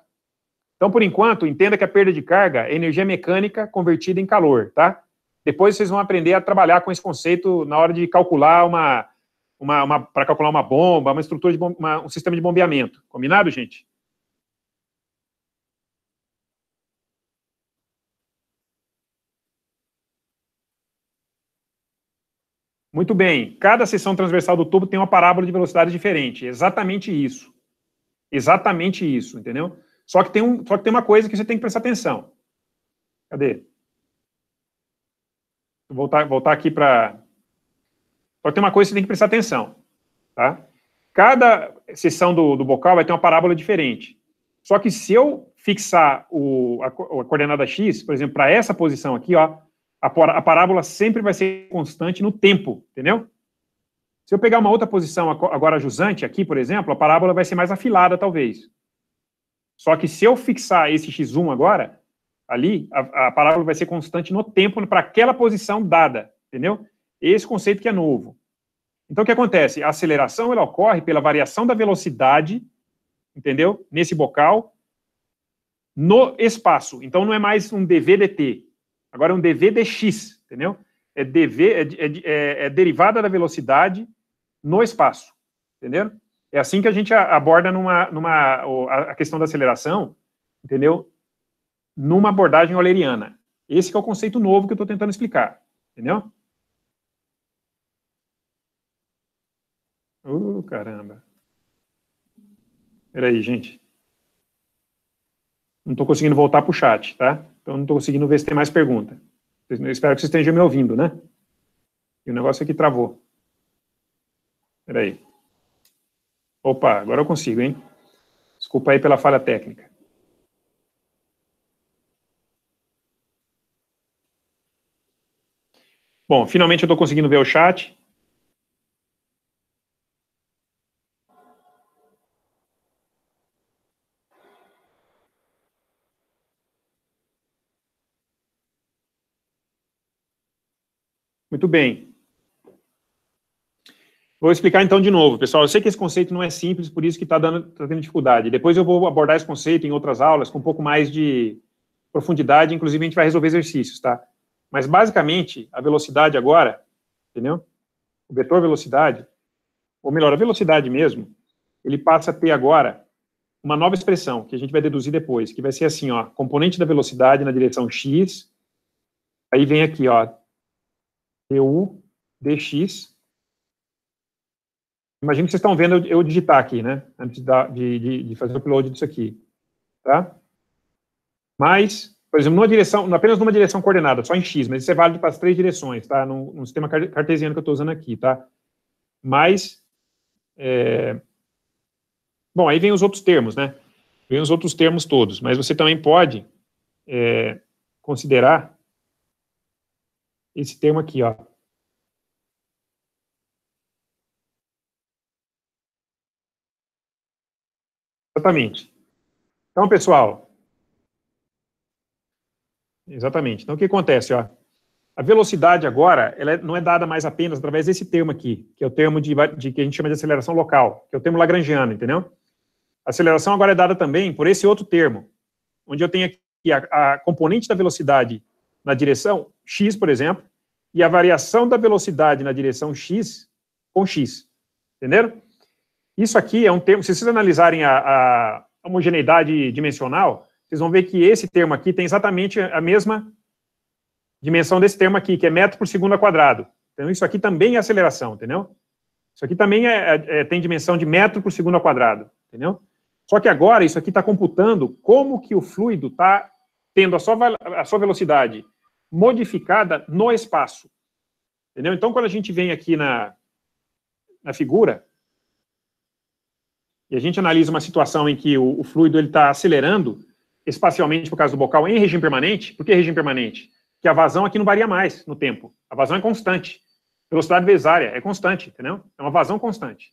Então, por enquanto, entenda que a perda de carga é energia mecânica convertida em calor, tá? Depois vocês vão aprender a trabalhar com esse conceito na hora de calcular uma, uma, uma para calcular uma bomba, uma estrutura de uma, um sistema de bombeamento. Combinado, gente? Muito bem. Cada seção transversal do tubo tem uma parábola de velocidade diferente. Exatamente isso. Exatamente isso, entendeu? Só que tem, um, só que tem uma coisa que você tem que prestar atenção. Cadê? Vou voltar, voltar aqui para... Só que tem uma coisa que você tem que prestar atenção. Tá? Cada seção do, do bocal vai ter uma parábola diferente. Só que se eu fixar o, a, a coordenada x, por exemplo, para essa posição aqui, ó, a, a parábola sempre vai ser constante no tempo, entendeu? Se eu pegar uma outra posição agora jusante aqui, por exemplo, a parábola vai ser mais afilada, talvez. Só que se eu fixar esse x1 agora, ali, a, a parábola vai ser constante no tempo para aquela posição dada, entendeu? Esse conceito que é novo. Então, o que acontece? A aceleração ela ocorre pela variação da velocidade, entendeu? Nesse bocal, no espaço. Então, não é mais um dv/dt, Agora é um dv dx, entendeu? É dv, é, é, é, é derivada da velocidade no espaço, entendeu? É assim que a gente aborda numa, numa a questão da aceleração, entendeu? Numa abordagem euleriana. Esse é o conceito novo que eu estou tentando explicar, entendeu? Uh, caramba. Peraí, gente. Não estou conseguindo voltar para o chat, tá? Então, não estou conseguindo ver se tem mais pergunta. Eu espero que vocês estejam me ouvindo, né? E o negócio aqui travou. Espera aí. Opa, agora eu consigo, hein? Desculpa aí pela falha técnica. Bom, finalmente eu estou conseguindo ver o chat. Muito bem. Vou explicar então de novo, pessoal. Eu sei que esse conceito não é simples, por isso que está tá tendo dificuldade. Depois eu vou abordar esse conceito em outras aulas com um pouco mais de profundidade, inclusive a gente vai resolver exercícios, tá? Mas basicamente, a velocidade agora, entendeu? O vetor velocidade, ou melhor, a velocidade mesmo, ele passa a ter agora uma nova expressão, que a gente vai deduzir depois, que vai ser assim, ó, componente da velocidade na direção x, aí vem aqui, ó, du dx. Imagino que vocês estão vendo eu digitar aqui, né? Antes de, de, de fazer o upload disso aqui. Tá? Mas, por exemplo, numa direção, apenas numa direção coordenada, só em x, mas isso é válido para as três direções, tá? No, no sistema cartesiano que eu estou usando aqui, tá? Mas, é... bom, aí vem os outros termos, né? Vem os outros termos todos, mas você também pode é, considerar esse tema aqui, ó. Exatamente. Então, pessoal, exatamente. Então, o que acontece, ó? A velocidade agora, ela é, não é dada mais apenas através desse termo aqui, que é o termo de, de que a gente chama de aceleração local, que é o termo lagrangiano, entendeu? A aceleração agora é dada também por esse outro termo, onde eu tenho aqui a, a componente da velocidade na direção x, por exemplo, e a variação da velocidade na direção x com x. Entenderam? Isso aqui é um termo, se vocês analisarem a, a homogeneidade dimensional, vocês vão ver que esse termo aqui tem exatamente a mesma dimensão desse termo aqui, que é metro por segundo ao quadrado. Então, isso aqui também é aceleração, entendeu? Isso aqui também é, é, é tem dimensão de metro por segundo ao quadrado, entendeu? Só que agora, isso aqui está computando como que o fluido está tendo a sua, a sua velocidade modificada no espaço. Entendeu? Então, quando a gente vem aqui na, na figura e a gente analisa uma situação em que o, o fluido está acelerando espacialmente por causa do bocal em regime permanente, por que regime permanente? Que a vazão aqui não varia mais no tempo. A vazão é constante. Velocidade vezes área é constante, entendeu? É uma vazão constante.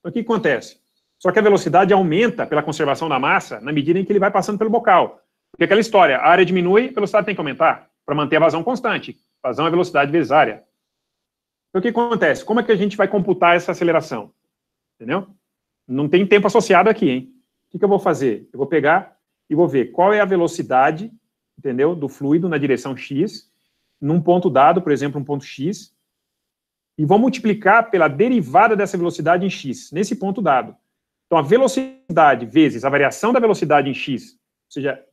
Então, o que acontece? Só que a velocidade aumenta pela conservação da massa na medida em que ele vai passando pelo bocal. Porque é aquela história, a área diminui, a velocidade tem que aumentar para manter a vazão constante. Vazão é velocidade vezes área. Então, o que acontece? Como é que a gente vai computar essa aceleração? Entendeu? Não tem tempo associado aqui, hein? O que, que eu vou fazer? Eu vou pegar e vou ver qual é a velocidade, entendeu, do fluido na direção x, num ponto dado, por exemplo, um ponto x, e vou multiplicar pela derivada dessa velocidade em x, nesse ponto dado. Então, a velocidade vezes a variação da velocidade em x, ou seja,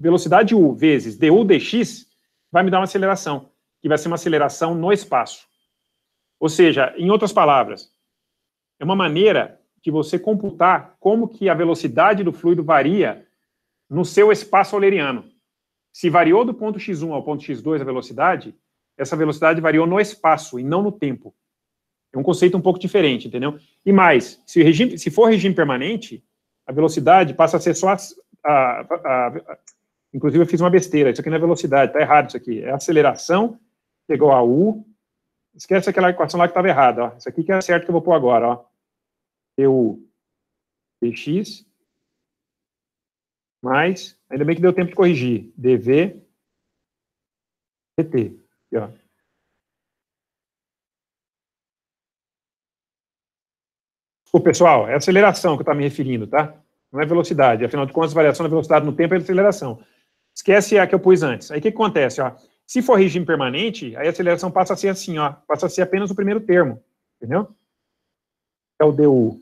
velocidade u vezes du dx vai me dar uma aceleração, que vai ser uma aceleração no espaço. Ou seja, em outras palavras, é uma maneira de você computar como que a velocidade do fluido varia no seu espaço euleriano. Se variou do ponto x1 ao ponto x2 a velocidade, essa velocidade variou no espaço e não no tempo. É um conceito um pouco diferente, entendeu? E mais, se, regime, se for regime permanente, a velocidade passa a ser só a, a, a, Inclusive, eu fiz uma besteira. Isso aqui não é velocidade, tá errado isso aqui. É aceleração, pegou igual a U. Esquece aquela equação lá que estava errada. Ó. Isso aqui que é certo que eu vou pôr agora. Ó. eu dx mais, ainda bem que deu tempo de corrigir, dv dt. Aqui, ó. Desculpa, pessoal, é aceleração que eu estou me referindo, tá? Não é velocidade. Afinal de contas, variação da velocidade no tempo é aceleração. Esquece a que eu pus antes. Aí o que, acontece? Ó? Se for regime permanente, aí a aceleração passa a ser assim, ó, passa a ser apenas o primeiro termo, entendeu? É o du,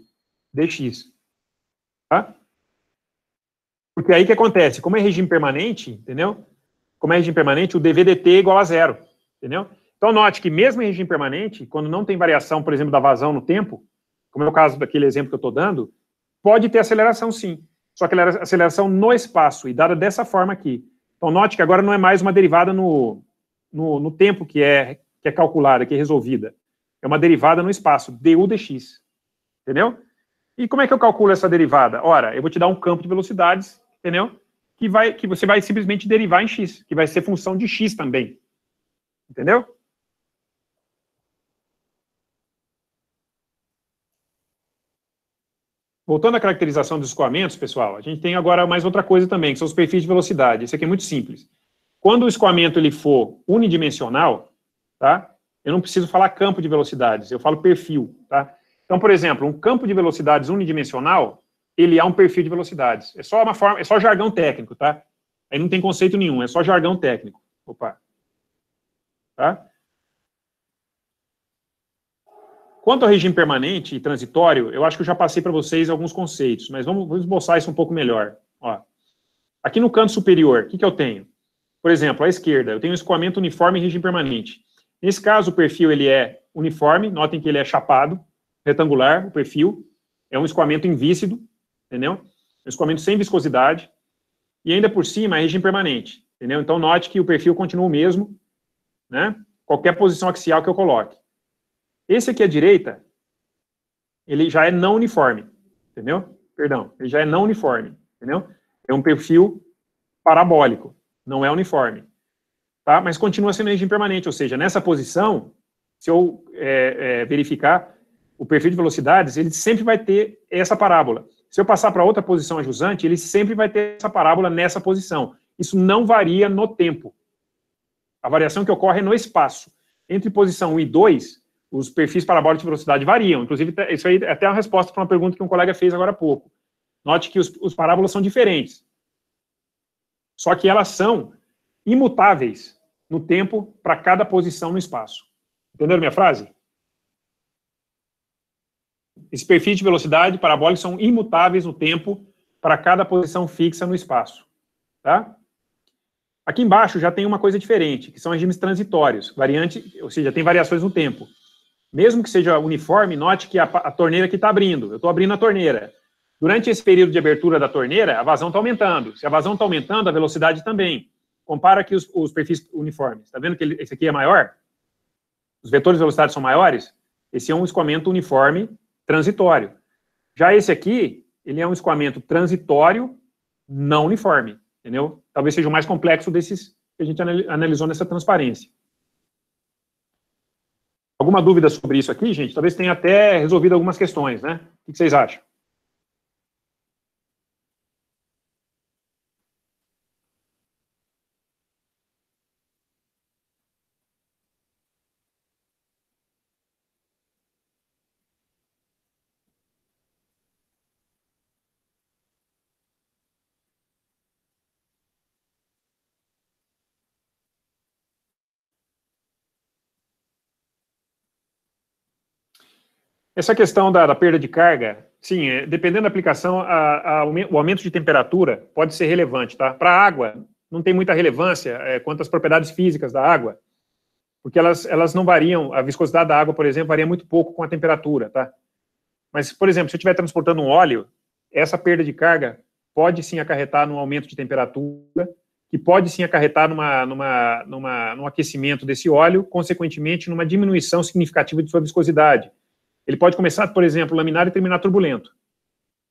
dx. Tá? Porque aí o que acontece? Como é regime permanente, entendeu? Como é regime permanente, o dvdt é igual a zero, entendeu? Então, note que mesmo em regime permanente, quando não tem variação, por exemplo, da vazão no tempo, como é o caso daquele exemplo que eu estou dando, pode ter aceleração sim só que ela era aceleração no espaço, e dada dessa forma aqui. Então, note que agora não é mais uma derivada no, no, no tempo que é, que é calculada, que é resolvida. É uma derivada no espaço, du dx. Entendeu? E como é que eu calculo essa derivada? Ora, eu vou te dar um campo de velocidades, entendeu? Que, vai, que você vai simplesmente derivar em x, que vai ser função de x também. Entendeu? Voltando à caracterização dos escoamentos, pessoal, a gente tem agora mais outra coisa também, que são os perfis de velocidade. Isso aqui é muito simples. Quando o escoamento ele for unidimensional, tá? Eu não preciso falar campo de velocidades, eu falo perfil, tá? Então, por exemplo, um campo de velocidades unidimensional, ele é um perfil de velocidades. É só uma forma, é só jargão técnico, tá? Aí não tem conceito nenhum, é só jargão técnico. Opa. Tá? Quanto ao regime permanente e transitório, eu acho que eu já passei para vocês alguns conceitos, mas vamos, vamos esboçar isso um pouco melhor. Ó, aqui no canto superior, o que, que eu tenho? Por exemplo, à esquerda, eu tenho um escoamento uniforme e regime permanente. Nesse caso, o perfil ele é uniforme, notem que ele é chapado, retangular, o perfil. É um escoamento invícido, entendeu? Um escoamento sem viscosidade. E ainda por cima, é regime permanente, entendeu? Então, note que o perfil continua o mesmo, né? Qualquer posição axial que eu coloque. Esse aqui à direita, ele já é não uniforme, entendeu? Perdão, ele já é não uniforme, entendeu? É um perfil parabólico, não é uniforme, tá? Mas continua sendo regime permanente, ou seja, nessa posição, se eu é, é, verificar o perfil de velocidades, ele sempre vai ter essa parábola. Se eu passar para outra posição ajusante, ele sempre vai ter essa parábola nessa posição. Isso não varia no tempo. A variação que ocorre é no espaço. Entre posição 1 e 2, os perfis parabólicos de velocidade variam. Inclusive, isso aí é até uma resposta para uma pergunta que um colega fez agora há pouco. Note que os, os parábolas são diferentes. Só que elas são imutáveis no tempo para cada posição no espaço. Entenderam minha frase? Esse perfil de velocidade parabólico são imutáveis no tempo para cada posição fixa no espaço. Tá? Aqui embaixo já tem uma coisa diferente, que são regimes transitórios, variante, ou seja, tem variações no tempo mesmo que seja uniforme, note que a, a torneira que está abrindo, eu estou abrindo a torneira. Durante esse período de abertura da torneira, a vazão está aumentando. Se a vazão está aumentando, a velocidade também. Compara aqui os, os perfis uniformes. Está vendo que ele, esse aqui é maior? Os vetores de velocidade são maiores? Esse é um escoamento uniforme transitório. Já esse aqui, ele é um escoamento transitório não uniforme, entendeu? Talvez seja o mais complexo desses que a gente analisou nessa transparência. Alguma dúvida sobre isso aqui, gente? Talvez tenha até resolvido algumas questões, né? O que vocês acham? Essa questão da, da perda de carga, sim, é, dependendo da aplicação, a, a, o aumento de temperatura pode ser relevante, tá? Para a água, não tem muita relevância é, quanto às propriedades físicas da água, porque elas, elas não variam, a viscosidade da água, por exemplo, varia muito pouco com a temperatura, tá? Mas, por exemplo, se eu estiver transportando um óleo, essa perda de carga pode sim acarretar num aumento de temperatura, que pode sim acarretar numa, numa, numa, num aquecimento desse óleo, consequentemente numa diminuição significativa de sua viscosidade. Ele pode começar, por exemplo, laminar e terminar turbulento.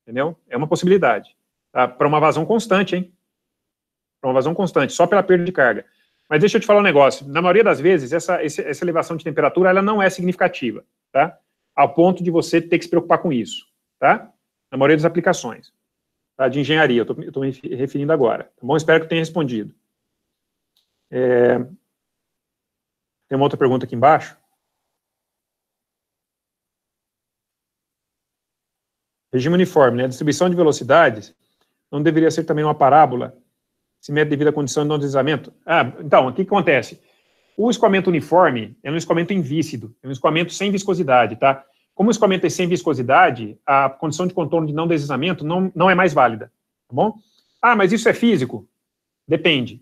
Entendeu? É uma possibilidade. Tá? Para uma vazão constante, hein? Para uma vazão constante, só pela perda de carga. Mas deixa eu te falar um negócio. Na maioria das vezes, essa, essa elevação de temperatura ela não é significativa, tá? Ao ponto de você ter que se preocupar com isso, tá? Na maioria das aplicações tá? de engenharia, eu estou me referindo agora. Tá bom? Espero que tenha respondido. É... Tem uma outra pergunta aqui embaixo. Regime uniforme, né? A distribuição de velocidades não deveria ser também uma parábola, se mede devido à condição de não deslizamento. Ah, então, o que acontece? O escoamento uniforme é um escoamento invícido, é um escoamento sem viscosidade, tá? Como o escoamento é sem viscosidade, a condição de contorno de não deslizamento não, não é mais válida, tá bom? Ah, mas isso é físico? Depende.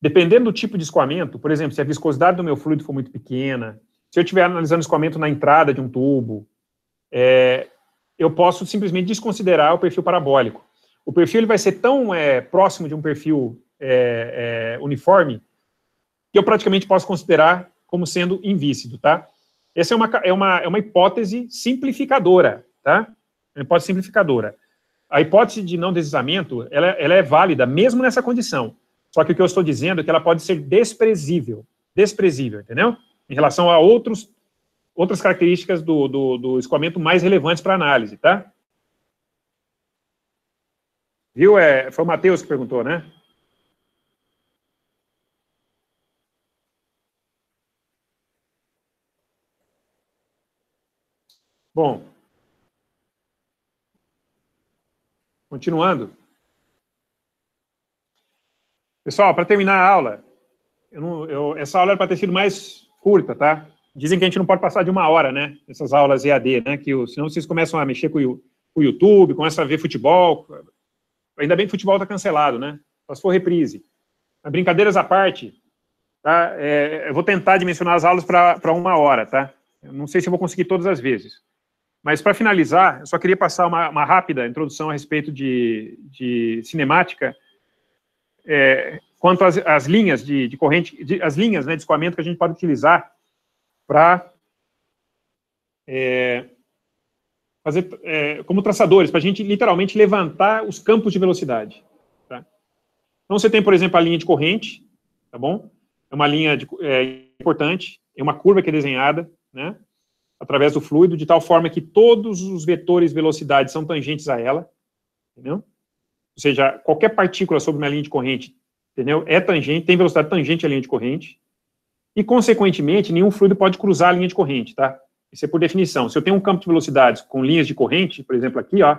Dependendo do tipo de escoamento, por exemplo, se a viscosidade do meu fluido for muito pequena, se eu estiver analisando escoamento na entrada de um tubo, é, eu posso simplesmente desconsiderar o perfil parabólico. O perfil ele vai ser tão é, próximo de um perfil é, é, uniforme que eu praticamente posso considerar como sendo invícido, tá? Essa é uma, é uma, é uma hipótese simplificadora, tá? É uma hipótese simplificadora. A hipótese de não deslizamento, ela, ela é válida mesmo nessa condição. Só que o que eu estou dizendo é que ela pode ser desprezível, desprezível, entendeu? Em relação a outros outras características do, do, do escoamento mais relevantes para análise, tá? Viu? É, foi o Matheus que perguntou, né? Bom, continuando. Pessoal, para terminar a aula, eu não, eu, essa aula era para ter sido mais curta, tá? dizem que a gente não pode passar de uma hora, né? Essas aulas EAD, né? Que senão vocês começam a mexer com o, com o YouTube, começam a ver futebol. Ainda bem que o futebol está cancelado, né? Só for reprise. Mas brincadeiras à parte, tá? É, eu vou tentar dimensionar as aulas para uma hora, tá? Eu não sei se eu vou conseguir todas as vezes. Mas para finalizar, eu só queria passar uma, uma rápida introdução a respeito de, de cinemática. É, quanto às, às linhas de, de corrente, de, as linhas né, de escoamento que a gente pode utilizar para é, fazer é, como traçadores, para a gente literalmente levantar os campos de velocidade. Tá? Então você tem, por exemplo, a linha de corrente, tá bom? É uma linha de, é, importante, é uma curva que é desenhada, né? Através do fluido, de tal forma que todos os vetores velocidade são tangentes a ela, entendeu? Ou seja, qualquer partícula sobre uma linha de corrente, entendeu? É tangente, tem velocidade tangente à linha de corrente, e, consequentemente, nenhum fluido pode cruzar a linha de corrente, tá? Isso é por definição. Se eu tenho um campo de velocidades com linhas de corrente, por exemplo, aqui, ó,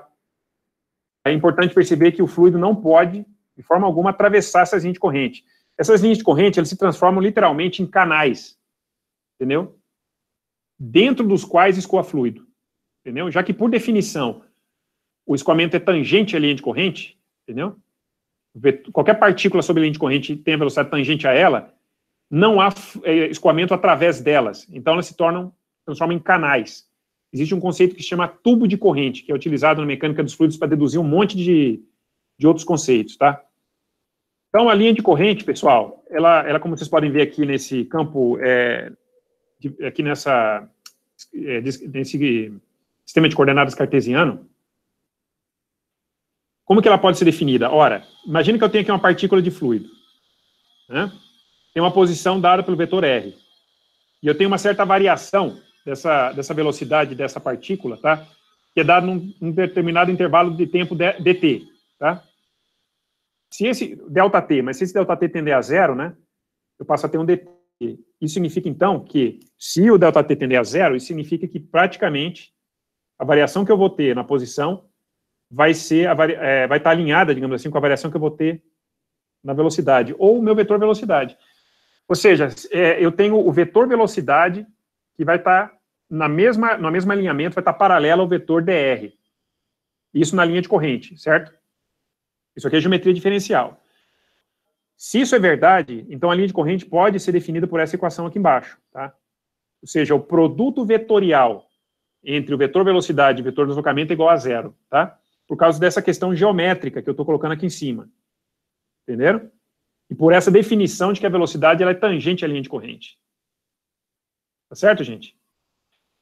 é importante perceber que o fluido não pode, de forma alguma, atravessar essas linhas de corrente. Essas linhas de corrente, elas se transformam literalmente em canais, entendeu? Dentro dos quais escoa fluido, entendeu? Já que, por definição, o escoamento é tangente à linha de corrente, entendeu? Qualquer partícula sobre a linha de corrente tem a velocidade tangente a ela, não há é, escoamento através delas. Então, elas se tornam, transformam em canais. Existe um conceito que se chama tubo de corrente, que é utilizado na mecânica dos fluidos para deduzir um monte de, de outros conceitos, tá? Então, a linha de corrente, pessoal, ela, ela como vocês podem ver aqui nesse campo, é, de, aqui nessa, é, nesse sistema de coordenadas cartesiano, como que ela pode ser definida? Ora, imagine que eu tenho aqui uma partícula de fluido, né? tem uma posição dada pelo vetor R. E eu tenho uma certa variação dessa, dessa velocidade dessa partícula, tá? Que é dada num, num determinado intervalo de tempo de, dt, tá? Se esse delta t, mas se esse delta t tender a zero, né? Eu passo a ter um dt. Isso significa, então, que se o delta t tender a zero, isso significa que praticamente a variação que eu vou ter na posição vai ser é, vai estar alinhada, digamos assim, com a variação que eu vou ter na velocidade, ou o meu vetor velocidade. Ou seja, é, eu tenho o vetor velocidade que vai estar tá na mesma, no mesmo alinhamento, vai estar tá paralelo ao vetor dr. Isso na linha de corrente, certo? Isso aqui é geometria diferencial. Se isso é verdade, então a linha de corrente pode ser definida por essa equação aqui embaixo, tá? Ou seja, o produto vetorial entre o vetor velocidade e o vetor deslocamento é igual a zero, tá? Por causa dessa questão geométrica que eu estou colocando aqui em cima. Entenderam? E por essa definição de que a velocidade ela é tangente à linha de corrente. Tá certo, gente?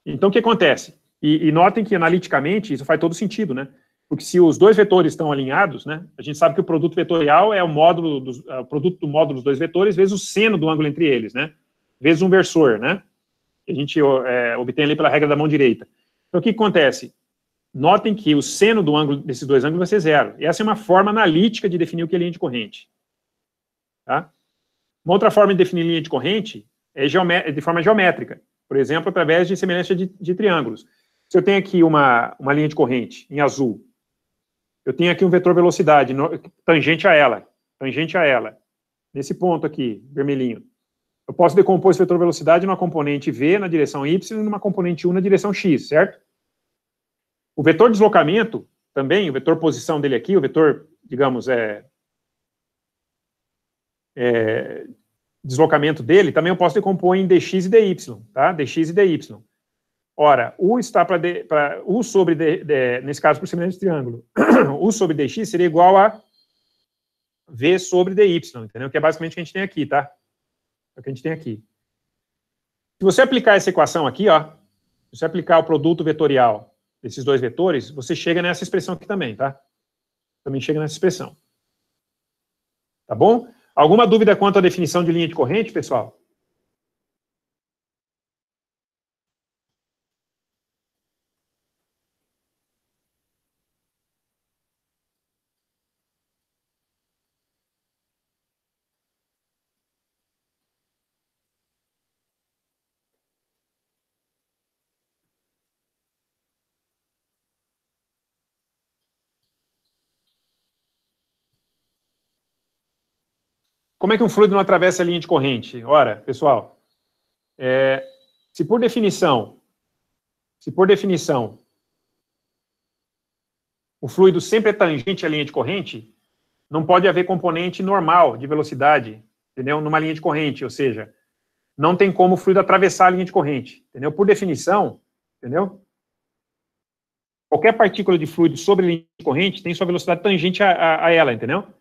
Então, o que acontece? E, e notem que, analiticamente, isso faz todo sentido, né? Porque se os dois vetores estão alinhados, né? A gente sabe que o produto vetorial é o módulo dos, é o produto do módulo dos dois vetores vezes o seno do ângulo entre eles, né? Vezes um versor, né? Que a gente é, obtém ali pela regra da mão direita. Então, o que acontece? Notem que o seno do ângulo desses dois ângulos vai ser zero. E essa é uma forma analítica de definir o que é linha de corrente. Tá? Uma outra forma de definir linha de corrente é de forma geométrica, por exemplo, através de semelhança de, de triângulos. Se eu tenho aqui uma, uma linha de corrente em azul, eu tenho aqui um vetor velocidade no, tangente a ela, tangente a ela, nesse ponto aqui, vermelhinho. Eu posso decompor esse vetor velocidade numa componente v na direção y e numa componente u na direção x, certo? O vetor deslocamento também, o vetor posição dele aqui, o vetor, digamos, é é, deslocamento dele, também eu posso decompor em dx e dy, tá? dx e dy. Ora, u está para u sobre d, d, nesse caso por semelhante triângulo, u sobre dx seria igual a v sobre dy, entendeu? Que é basicamente o que a gente tem aqui, tá? É o que a gente tem aqui. Se você aplicar essa equação aqui, ó, se você aplicar o produto vetorial desses dois vetores, você chega nessa expressão aqui também, tá? Também chega nessa expressão. Tá bom? Alguma dúvida quanto à definição de linha de corrente, pessoal? Como é que um fluido não atravessa a linha de corrente? Ora, pessoal, é, se por definição, se por definição, o fluido sempre é tangente à linha de corrente, não pode haver componente normal de velocidade, entendeu? Numa linha de corrente, ou seja, não tem como o fluido atravessar a linha de corrente, entendeu? Por definição, entendeu? Qualquer partícula de fluido sobre a linha de corrente tem sua velocidade tangente a, a, a ela, entendeu?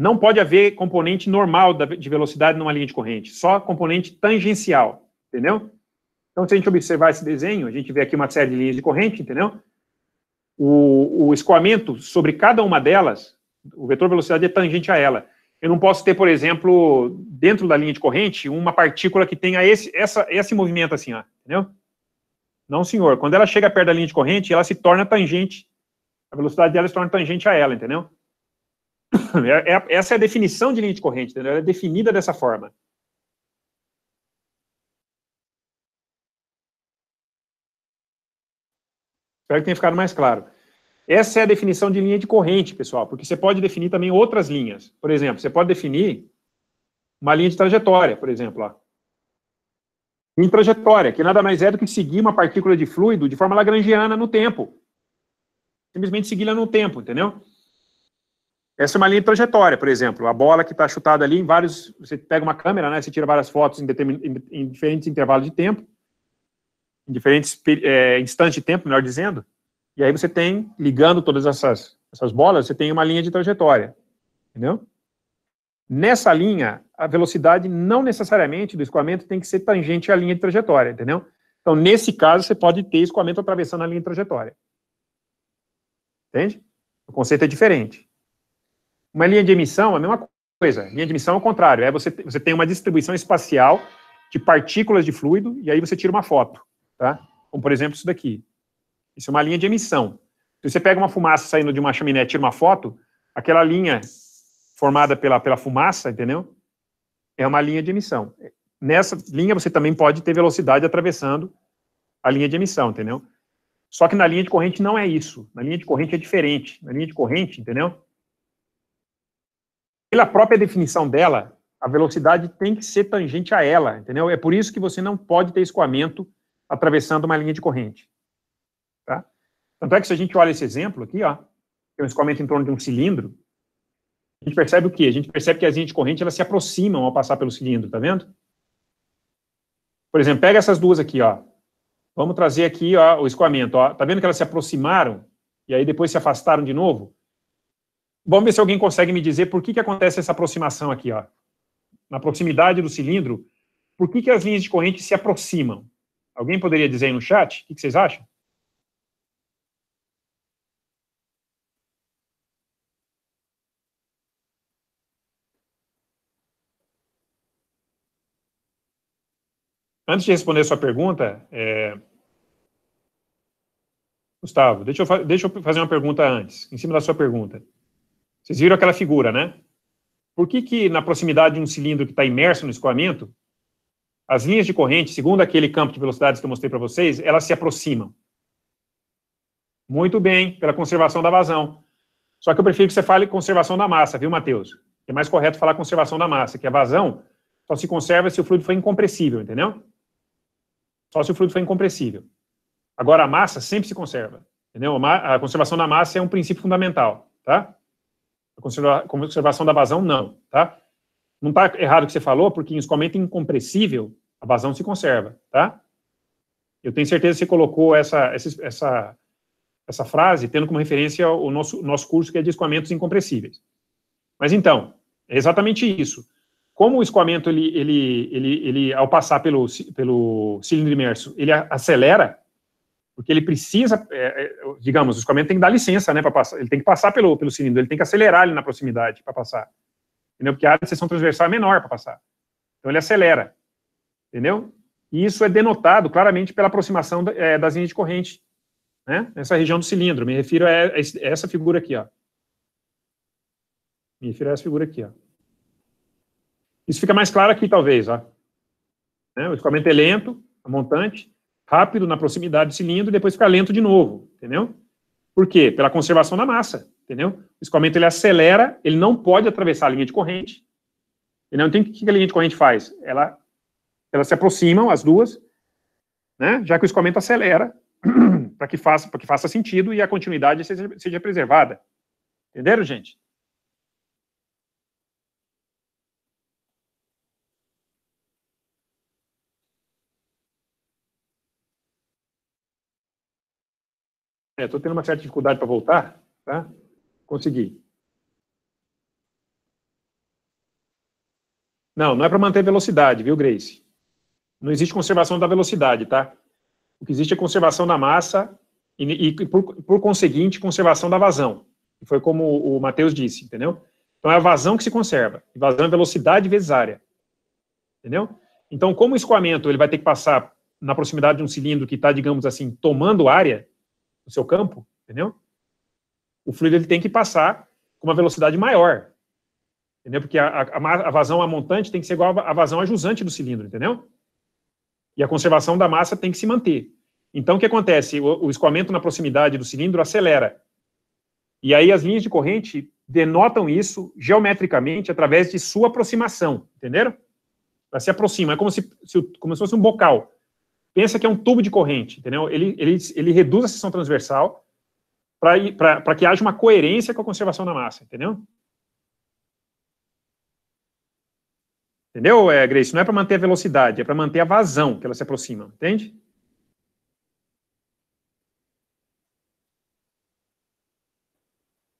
não pode haver componente normal de velocidade numa linha de corrente, só componente tangencial, entendeu? Então, se a gente observar esse desenho, a gente vê aqui uma série de linhas de corrente, entendeu? O, o escoamento sobre cada uma delas, o vetor velocidade é tangente a ela. Eu não posso ter, por exemplo, dentro da linha de corrente, uma partícula que tenha esse, essa, esse movimento assim, ó, entendeu? Não, senhor. Quando ela chega perto da linha de corrente, ela se torna tangente. A velocidade dela se torna tangente a ela, entendeu? É, é, essa é a definição de linha de corrente, entendeu? Ela é definida dessa forma. Espero que tenha ficado mais claro. Essa é a definição de linha de corrente, pessoal, porque você pode definir também outras linhas. Por exemplo, você pode definir uma linha de trajetória, por exemplo. Ó. Em trajetória, que nada mais é do que seguir uma partícula de fluido de forma lagrangiana no tempo. Simplesmente segui-la no tempo, entendeu? Essa é uma linha de trajetória, por exemplo. A bola que está chutada ali em vários. Você pega uma câmera, né? Você tira várias fotos em, determin, em, em diferentes intervalos de tempo, em diferentes é, instantes de tempo, melhor dizendo. E aí você tem, ligando todas essas, essas bolas, você tem uma linha de trajetória. Entendeu? Nessa linha, a velocidade não necessariamente do escoamento tem que ser tangente à linha de trajetória, entendeu? Então, nesse caso, você pode ter escoamento atravessando a linha de trajetória. Entende? O conceito é diferente. Uma linha de emissão é a mesma coisa. Linha de emissão é o contrário. É você, você tem uma distribuição espacial de partículas de fluido e aí você tira uma foto, tá? Como, por exemplo, isso daqui. Isso é uma linha de emissão. Se você pega uma fumaça saindo de uma chaminé e tira uma foto, aquela linha formada pela, pela fumaça, entendeu? É uma linha de emissão. Nessa linha você também pode ter velocidade atravessando a linha de emissão, entendeu? Só que na linha de corrente não é isso. Na linha de corrente é diferente. Na linha de corrente, entendeu? pela própria definição dela, a velocidade tem que ser tangente a ela, entendeu? É por isso que você não pode ter escoamento atravessando uma linha de corrente. Tá? Tanto é que se a gente olha esse exemplo aqui, ó, tem um escoamento em torno de um cilindro, a gente percebe o quê? A gente percebe que as linhas de corrente elas se aproximam ao passar pelo cilindro, tá vendo? Por exemplo, pega essas duas aqui, ó. Vamos trazer aqui ó, o escoamento, ó. Tá vendo que elas se aproximaram e aí depois se afastaram de novo? Vamos ver se alguém consegue me dizer por que, que acontece essa aproximação aqui, ó. Na proximidade do cilindro, por que, que as linhas de corrente se aproximam? Alguém poderia dizer aí no chat? O que, que vocês acham? Antes de responder a sua pergunta, é... Gustavo, deixa eu, deixa eu fazer uma pergunta antes, em cima da sua pergunta. Vocês viram aquela figura, né? Por que, que na proximidade de um cilindro que está imerso no escoamento, as linhas de corrente, segundo aquele campo de velocidades que eu mostrei para vocês, elas se aproximam? Muito bem, pela conservação da vazão. Só que eu prefiro que você fale conservação da massa, viu, Matheus? É mais correto falar conservação da massa, que a vazão só se conserva se o fluido for incompressível, entendeu? Só se o fluido for incompressível. Agora, a massa sempre se conserva, entendeu? A conservação da massa é um princípio fundamental, tá? A conservação da vazão, não, tá? Não está errado o que você falou, porque em escoamento incompressível, a vazão se conserva, tá? Eu tenho certeza que você colocou essa, essa, essa, essa frase tendo como referência o nosso, nosso curso que é de escoamentos incompressíveis. Mas então, é exatamente isso. Como o escoamento, ele, ele, ele, ele ao passar pelo, pelo cilindro imerso, ele acelera, porque ele precisa, é, é digamos, o escoamento tem que dar licença, né, para passar, ele tem que passar pelo, pelo cilindro, ele tem que acelerar ali na proximidade para passar, entendeu? Porque a área de seção transversal é menor para passar, então ele acelera, entendeu? E isso é denotado claramente pela aproximação da, é, das linhas de corrente, né, nessa região do cilindro, me refiro a, é, essa figura aqui, ó. Me refiro a essa figura aqui, ó. Isso fica mais claro aqui, talvez, ó. Né, o escoamento é lento, a é montante, rápido na proximidade do cilindro e depois ficar lento de novo, entendeu? Por quê? Pela conservação da massa, entendeu? O escoamento ele acelera, ele não pode atravessar a linha de corrente. Ele o que a linha de corrente faz. Ela, elas se aproximam as duas, né? Já que o escoamento acelera para que faça para que faça sentido e a continuidade seja, seja preservada. Entenderam, gente? Estou é, tendo uma certa dificuldade para voltar. Tá? Consegui. Não, não é para manter velocidade, viu, Grace? Não existe conservação da velocidade, tá? O que existe é conservação da massa e, e por, por, conseguinte, conservação da vazão. Foi como o Matheus disse, entendeu? Então é a vazão que se conserva. Vazão é velocidade vezes área. Entendeu? Então, como o escoamento ele vai ter que passar na proximidade de um cilindro que está, digamos assim, tomando área, no seu campo, entendeu? O fluido ele tem que passar com uma velocidade maior, entendeu? Porque a, a, a vazão a montante tem que ser igual à vazão a jusante do cilindro, entendeu? E a conservação da massa tem que se manter. Então, o que acontece? O, o escoamento na proximidade do cilindro acelera. E aí as linhas de corrente denotam isso geometricamente através de sua aproximação, entenderam? Ela se aproxima, é como se, se, como se fosse um bocal pensa que é um tubo de corrente, entendeu? Ele, ele, ele reduz a seção transversal para que haja uma coerência com a conservação da massa, entendeu? Entendeu, é, Grace? Não é para manter a velocidade, é para manter a vazão que ela se aproxima, entende?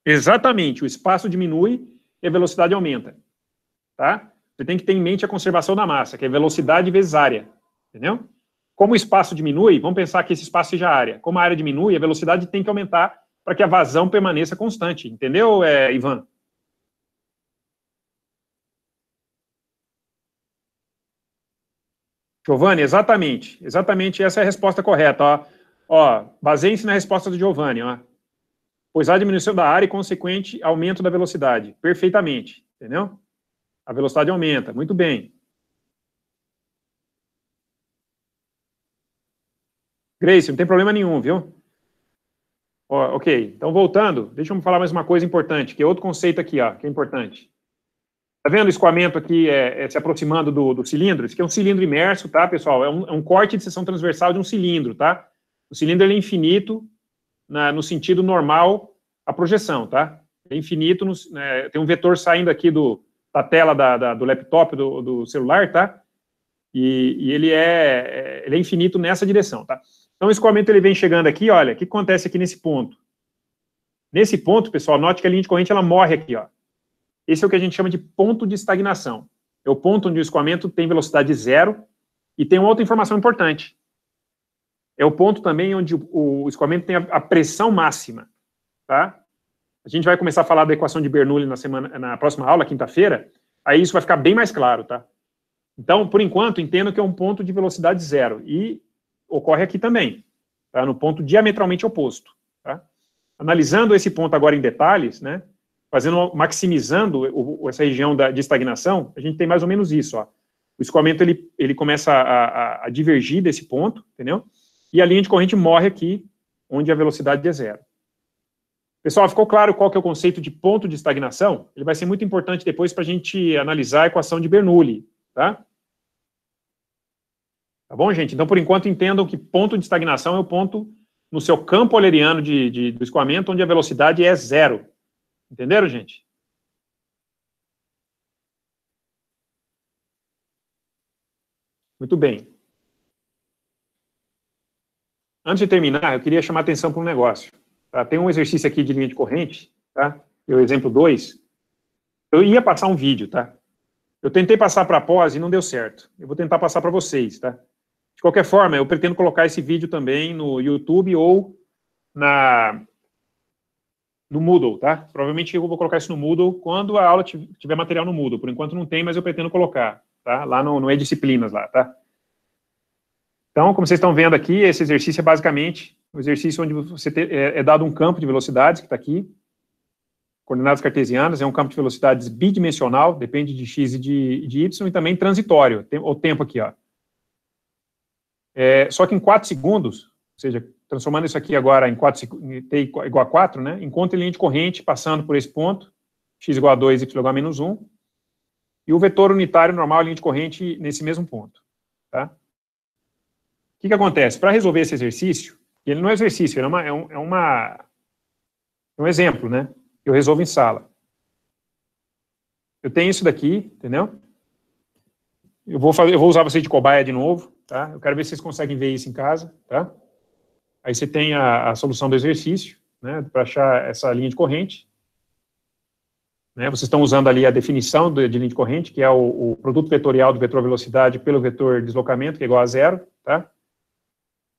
Exatamente, o espaço diminui e a velocidade aumenta, tá? Você tem que ter em mente a conservação da massa, que é velocidade vezes área, entendeu? Como o espaço diminui, vamos pensar que esse espaço seja área. Como a área diminui, a velocidade tem que aumentar para que a vazão permaneça constante. Entendeu, é, Ivan? Giovanni, exatamente. Exatamente essa é a resposta correta. Ó, ó baseie-se na resposta do Giovanni. Ó. Pois há diminuição da área e consequente aumento da velocidade. Perfeitamente. Entendeu? A velocidade aumenta. Muito bem. Grace, não tem problema nenhum, viu? Ó, ok, então voltando, deixa eu falar mais uma coisa importante, que é outro conceito aqui, ó, que é importante. Tá vendo o escoamento aqui é, é se aproximando do, do, cilindro? Isso aqui é um cilindro imerso, tá, pessoal? É um, é um, corte de seção transversal de um cilindro, tá? O cilindro ele é infinito na, no sentido normal a projeção, tá? É infinito, no, né, tem um vetor saindo aqui do, da tela da, da, do laptop, do, do celular, tá? E, e ele, é, é ele é infinito nessa direção, tá? Então, o escoamento ele vem chegando aqui, olha, o que acontece aqui nesse ponto? Nesse ponto, pessoal, note que a linha de corrente ela morre aqui, ó. Esse é o que a gente chama de ponto de estagnação. É o ponto onde o escoamento tem velocidade zero e tem uma outra informação importante. É o ponto também onde o escoamento tem a pressão máxima, tá? A gente vai começar a falar da equação de Bernoulli na semana, na próxima aula, quinta-feira. Aí isso vai ficar bem mais claro, tá? Então, por enquanto, entendo que é um ponto de velocidade zero e ocorre aqui também, tá? no ponto diametralmente oposto. Tá? Analisando esse ponto agora em detalhes, né, fazendo, maximizando o, essa região da, de estagnação, a gente tem mais ou menos isso. Ó. O escoamento ele, ele começa a, a, a divergir desse ponto, entendeu? E a linha de corrente morre aqui, onde a velocidade é zero. Pessoal, ficou claro qual que é o conceito de ponto de estagnação? Ele vai ser muito importante depois para a gente analisar a equação de Bernoulli, tá? Tá bom, gente? Então, por enquanto, entendam que ponto de estagnação é o ponto no seu campo oleriano de, de, do escoamento, onde a velocidade é zero. Entenderam, gente? Muito bem. Antes de terminar, eu queria chamar atenção para um negócio. Tá? Tem um exercício aqui de linha de corrente, tá? o exemplo 2. Eu ia passar um vídeo, tá? Eu tentei passar para a pós e não deu certo. Eu vou tentar passar para vocês, tá? De qualquer forma, eu pretendo colocar esse vídeo também no YouTube ou na no Moodle, tá? Provavelmente eu vou colocar isso no Moodle quando a aula tiver material no Moodle. Por enquanto não tem, mas eu pretendo colocar, tá? Lá no, no E-Disciplinas, lá, tá? Então, como vocês estão vendo aqui, esse exercício é basicamente um exercício onde você te, é, é dado um campo de velocidades, que está aqui, coordenadas cartesianas, é um campo de velocidades bidimensional, depende de x e de, de y, e também transitório, tem, o tempo aqui, ó. É, só que em 4 segundos, ou seja, transformando isso aqui agora em 4, t igual a 4, né? encontre linha de corrente passando por esse ponto, x igual a 2, y igual a menos 1, e o vetor unitário normal, linha de corrente, nesse mesmo ponto. Tá? O que, que acontece? Para resolver esse exercício, ele não é exercício, ele é, uma, é, um, é uma, é um exemplo, né? Eu resolvo em sala. Eu tenho isso daqui, entendeu? Eu vou, fazer, eu vou usar você de cobaia de novo, tá? Eu quero ver se vocês conseguem ver isso em casa, tá? Aí você tem a, a solução do exercício, né, para achar essa linha de corrente. Né, vocês estão usando ali a definição de, de linha de corrente, que é o, o, produto vetorial do vetor velocidade pelo vetor deslocamento, que é igual a zero, tá?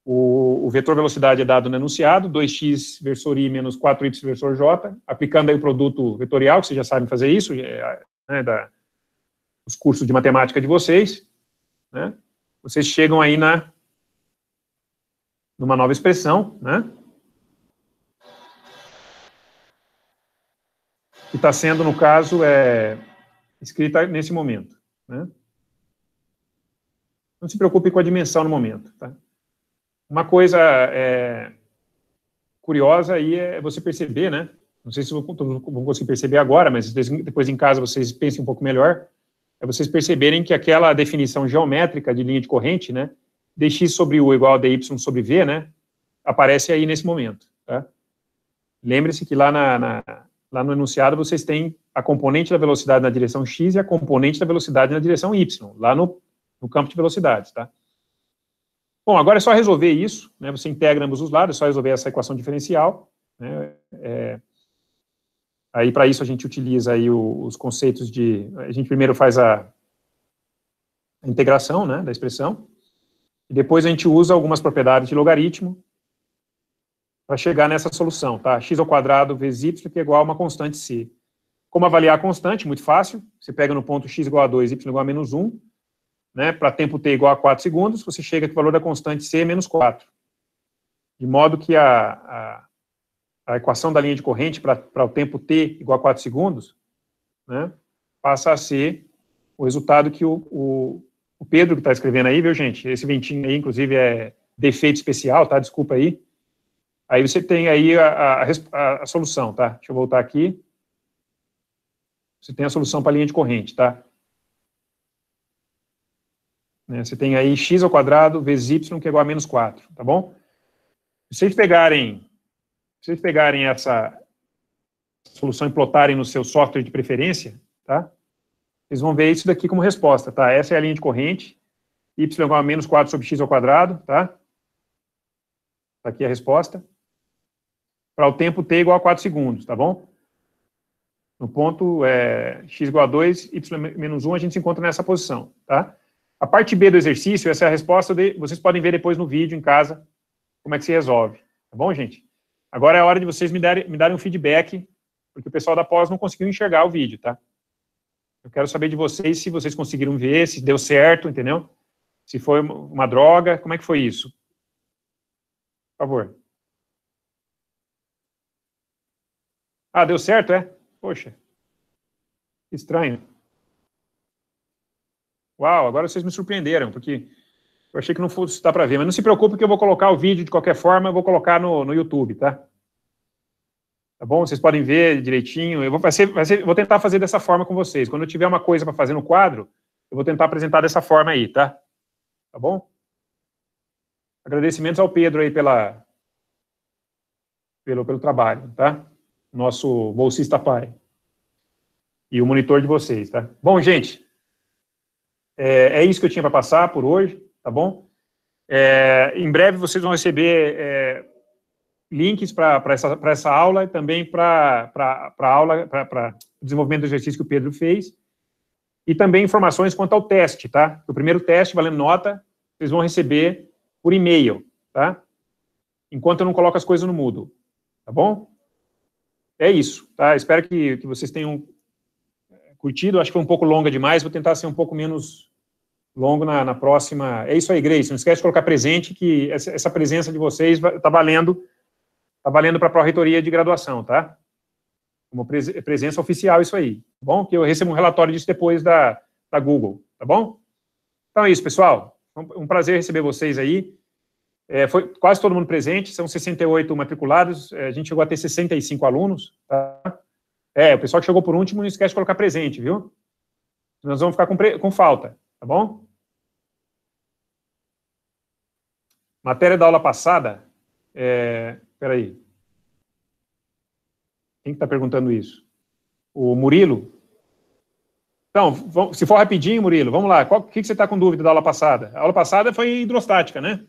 O, o vetor velocidade é dado no enunciado, 2x versor i menos 4y versor j, aplicando aí o produto vetorial, que vocês já sabem fazer isso, é, né, da, os cursos de matemática de vocês, né? Vocês chegam aí na numa nova expressão, né? Que está sendo, no caso, é, escrita nesse momento. Né? Não se preocupe com a dimensão no momento. Tá? Uma coisa é, curiosa aí é você perceber, né? Não sei se vão conseguir perceber agora, mas depois em casa vocês pensem um pouco melhor é vocês perceberem que aquela definição geométrica de linha de corrente, né, dx sobre u igual a dy sobre v, né, aparece aí nesse momento. Tá? Lembre-se que lá, na, na, lá no enunciado vocês têm a componente da velocidade na direção x e a componente da velocidade na direção y, lá no, no campo de velocidades. Tá? Bom, agora é só resolver isso, né, você integra ambos os lados, é só resolver essa equação diferencial, né, é, Aí, para isso, a gente utiliza aí os conceitos de... A gente primeiro faz a, a integração né, da expressão, e depois a gente usa algumas propriedades de logaritmo para chegar nessa solução, tá? x ao quadrado vezes y que é igual a uma constante c. Como avaliar a constante? Muito fácil. Você pega no ponto x igual a 2, y igual a menos 1, né, para tempo t igual a 4 segundos, você chega que o valor da constante c é menos 4. De modo que a, a, a equação da linha de corrente para o tempo t igual a 4 segundos, né, passa a ser o resultado que o, o, o Pedro que está escrevendo aí, viu, gente? Esse ventinho aí, inclusive, é defeito especial, tá? Desculpa aí. Aí você tem aí a, a, a, a solução, tá? Deixa eu voltar aqui. Você tem a solução para a linha de corrente, tá? Né, você tem aí x ao quadrado vezes y que é igual a menos 4, tá bom? Se vocês pegarem vocês pegarem essa solução e plotarem no seu software de preferência, tá? Vocês vão ver isso daqui como resposta, tá? Essa é a linha de corrente, y igual a menos 4 sobre x ao quadrado, tá? tá? Aqui a resposta. Para o tempo t igual a 4 segundos, tá bom? No ponto é, x igual a 2, y menos 1, a gente se encontra nessa posição, tá? A parte B do exercício, essa é a resposta, de, vocês podem ver depois no vídeo, em casa, como é que se resolve, tá bom, gente? Agora é a hora de vocês me darem, me darem um feedback, porque o pessoal da pós não conseguiu enxergar o vídeo, tá? Eu quero saber de vocês se vocês conseguiram ver, se deu certo, entendeu? Se foi uma droga, como é que foi isso? Por favor. Ah, deu certo, é? Poxa. Estranho. Uau, agora vocês me surpreenderam, porque eu achei que não fosse dar para ver, mas não se preocupe que eu vou colocar o vídeo de qualquer forma, eu vou colocar no, no YouTube, tá? Tá bom? Vocês podem ver direitinho. Eu vou, vai ser, vai ser, vou tentar fazer dessa forma com vocês. Quando eu tiver uma coisa para fazer no quadro, eu vou tentar apresentar dessa forma aí, tá? Tá bom? Agradecimentos ao Pedro aí pela, pelo, pelo trabalho, tá? Nosso bolsista pai. E o monitor de vocês, tá? Bom, gente, é, é isso que eu tinha para passar por hoje tá bom? É, em breve vocês vão receber é, links para essa, essa aula e também para a aula, para desenvolvimento do exercício que o Pedro fez. E também informações quanto ao teste, tá? O primeiro teste, valendo nota, vocês vão receber por e-mail, tá? Enquanto eu não coloco as coisas no Moodle, tá bom? É isso, tá? Espero que, que vocês tenham é, curtido. Acho que foi um pouco longa demais, vou tentar ser um pouco menos longo na, na, próxima. É isso aí, Grace. Não esquece de colocar presente que essa, essa presença de vocês está valendo tá valendo para a pró-reitoria de graduação, tá? Como pres, presença oficial isso aí, tá bom? Que eu recebo um relatório disso depois da, da Google, tá bom? Então é isso, pessoal. Um, um prazer receber vocês aí. É, foi quase todo mundo presente, são 68 matriculados, é, a gente chegou a ter 65 alunos, tá? É, o pessoal que chegou por último, não esquece de colocar presente, viu? Nós vamos ficar com, com falta. Tá bom? Matéria da aula passada. É, peraí. Quem está perguntando isso? O Murilo? Então, se for rapidinho, Murilo, vamos lá. O que, que você está com dúvida da aula passada? A aula passada foi hidrostática, né?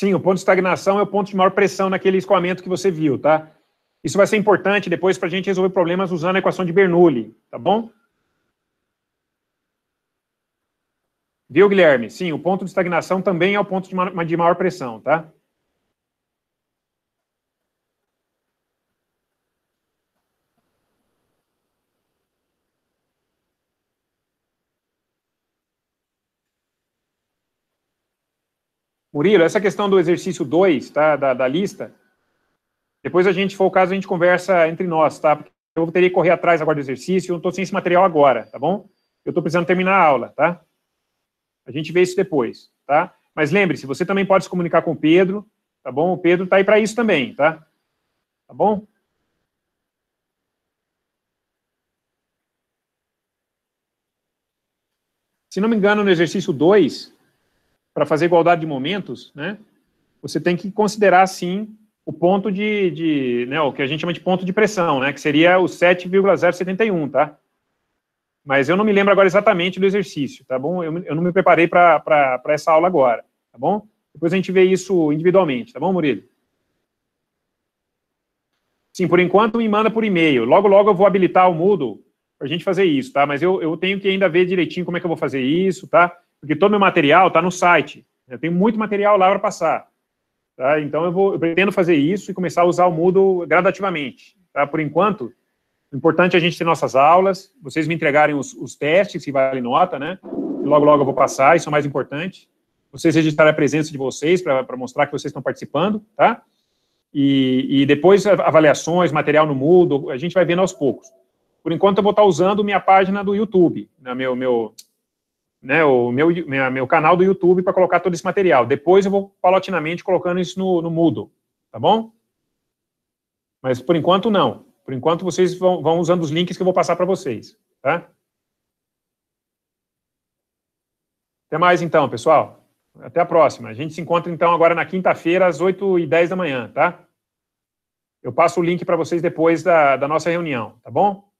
Sim, o ponto de estagnação é o ponto de maior pressão naquele escoamento que você viu, tá? Isso vai ser importante depois para a gente resolver problemas usando a equação de Bernoulli, tá bom? Viu, Guilherme? Sim, o ponto de estagnação também é o ponto de maior pressão, tá? Murilo, essa questão do exercício 2, tá, da, da, lista, depois a gente, for o caso, a gente conversa entre nós, tá? Porque eu teria que correr atrás agora do exercício, eu não estou sem esse material agora, tá bom? Eu estou precisando terminar a aula, tá? A gente vê isso depois, tá? Mas lembre-se, você também pode se comunicar com o Pedro, tá bom? O Pedro está aí para isso também, tá? Tá bom? Se não me engano, no exercício 2, para fazer igualdade de momentos, né, você tem que considerar, sim, o ponto de, de né, o que a gente chama de ponto de pressão, né, que seria o 7,071, tá? Mas eu não me lembro agora exatamente do exercício, tá bom? Eu, eu não me preparei para essa aula agora, tá bom? Depois a gente vê isso individualmente, tá bom, Murilo? Sim, por enquanto me manda por e-mail. Logo, logo eu vou habilitar o Moodle para a gente fazer isso, tá? Mas eu, eu tenho que ainda ver direitinho como é que eu vou fazer isso, tá? porque todo meu material está no site. Eu tenho muito material lá para passar. Tá? Então, eu, vou, eu pretendo fazer isso e começar a usar o Moodle gradativamente. Tá? Por enquanto, o importante é a gente ter nossas aulas, vocês me entregarem os, os testes, se vale nota, né? E logo, logo eu vou passar, isso é o mais importante. Vocês registrarem a presença de vocês para mostrar que vocês estão participando, tá? E, e, depois avaliações, material no Moodle, a gente vai vendo aos poucos. Por enquanto, eu vou estar tá usando minha página do YouTube, na né? meu, meu, né, o meu, meu canal do YouTube para colocar todo esse material. Depois eu vou paulatinamente colocando isso no, no Moodle, tá bom? Mas por enquanto não. Por enquanto vocês vão, vão usando os links que eu vou passar para vocês, tá? Até mais então, pessoal. Até a próxima. A gente se encontra então agora na quinta-feira às 8h10 da manhã, tá? Eu passo o link para vocês depois da, da nossa reunião, tá bom?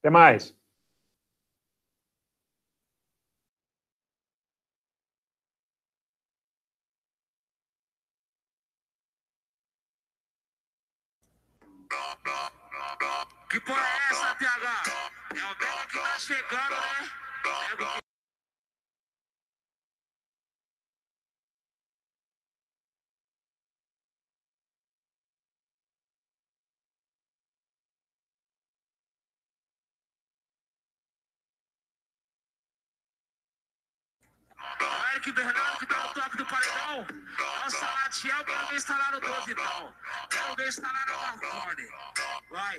Até mais. chegando, né? Sabe é que... Eric Bernardo que dá tá o toque do paredão. Nossa, Latiel pra ver instalar tá lá no 12, então. Quero ver se tá lá no tá Vai.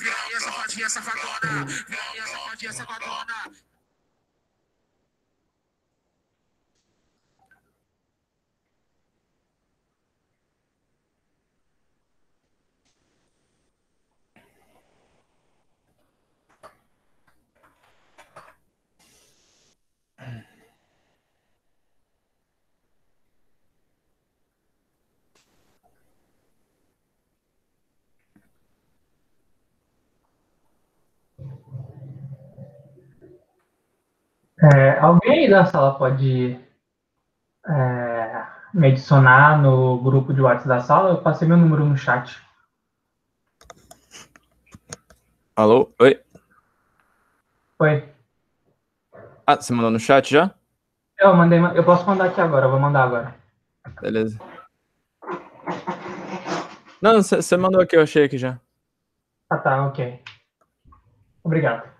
Vem essa essa safadona, vem essa safadinha safadona. alguém aí da sala pode é, me adicionar no grupo de WhatsApp da sala? Eu passei meu número no chat. Alô? Oi? Oi. Ah, você mandou no chat já? Eu mandei, eu posso mandar aqui agora, vou mandar agora. Beleza. Não, você mandou aqui, eu achei aqui já. Ah, tá, ok. Obrigado.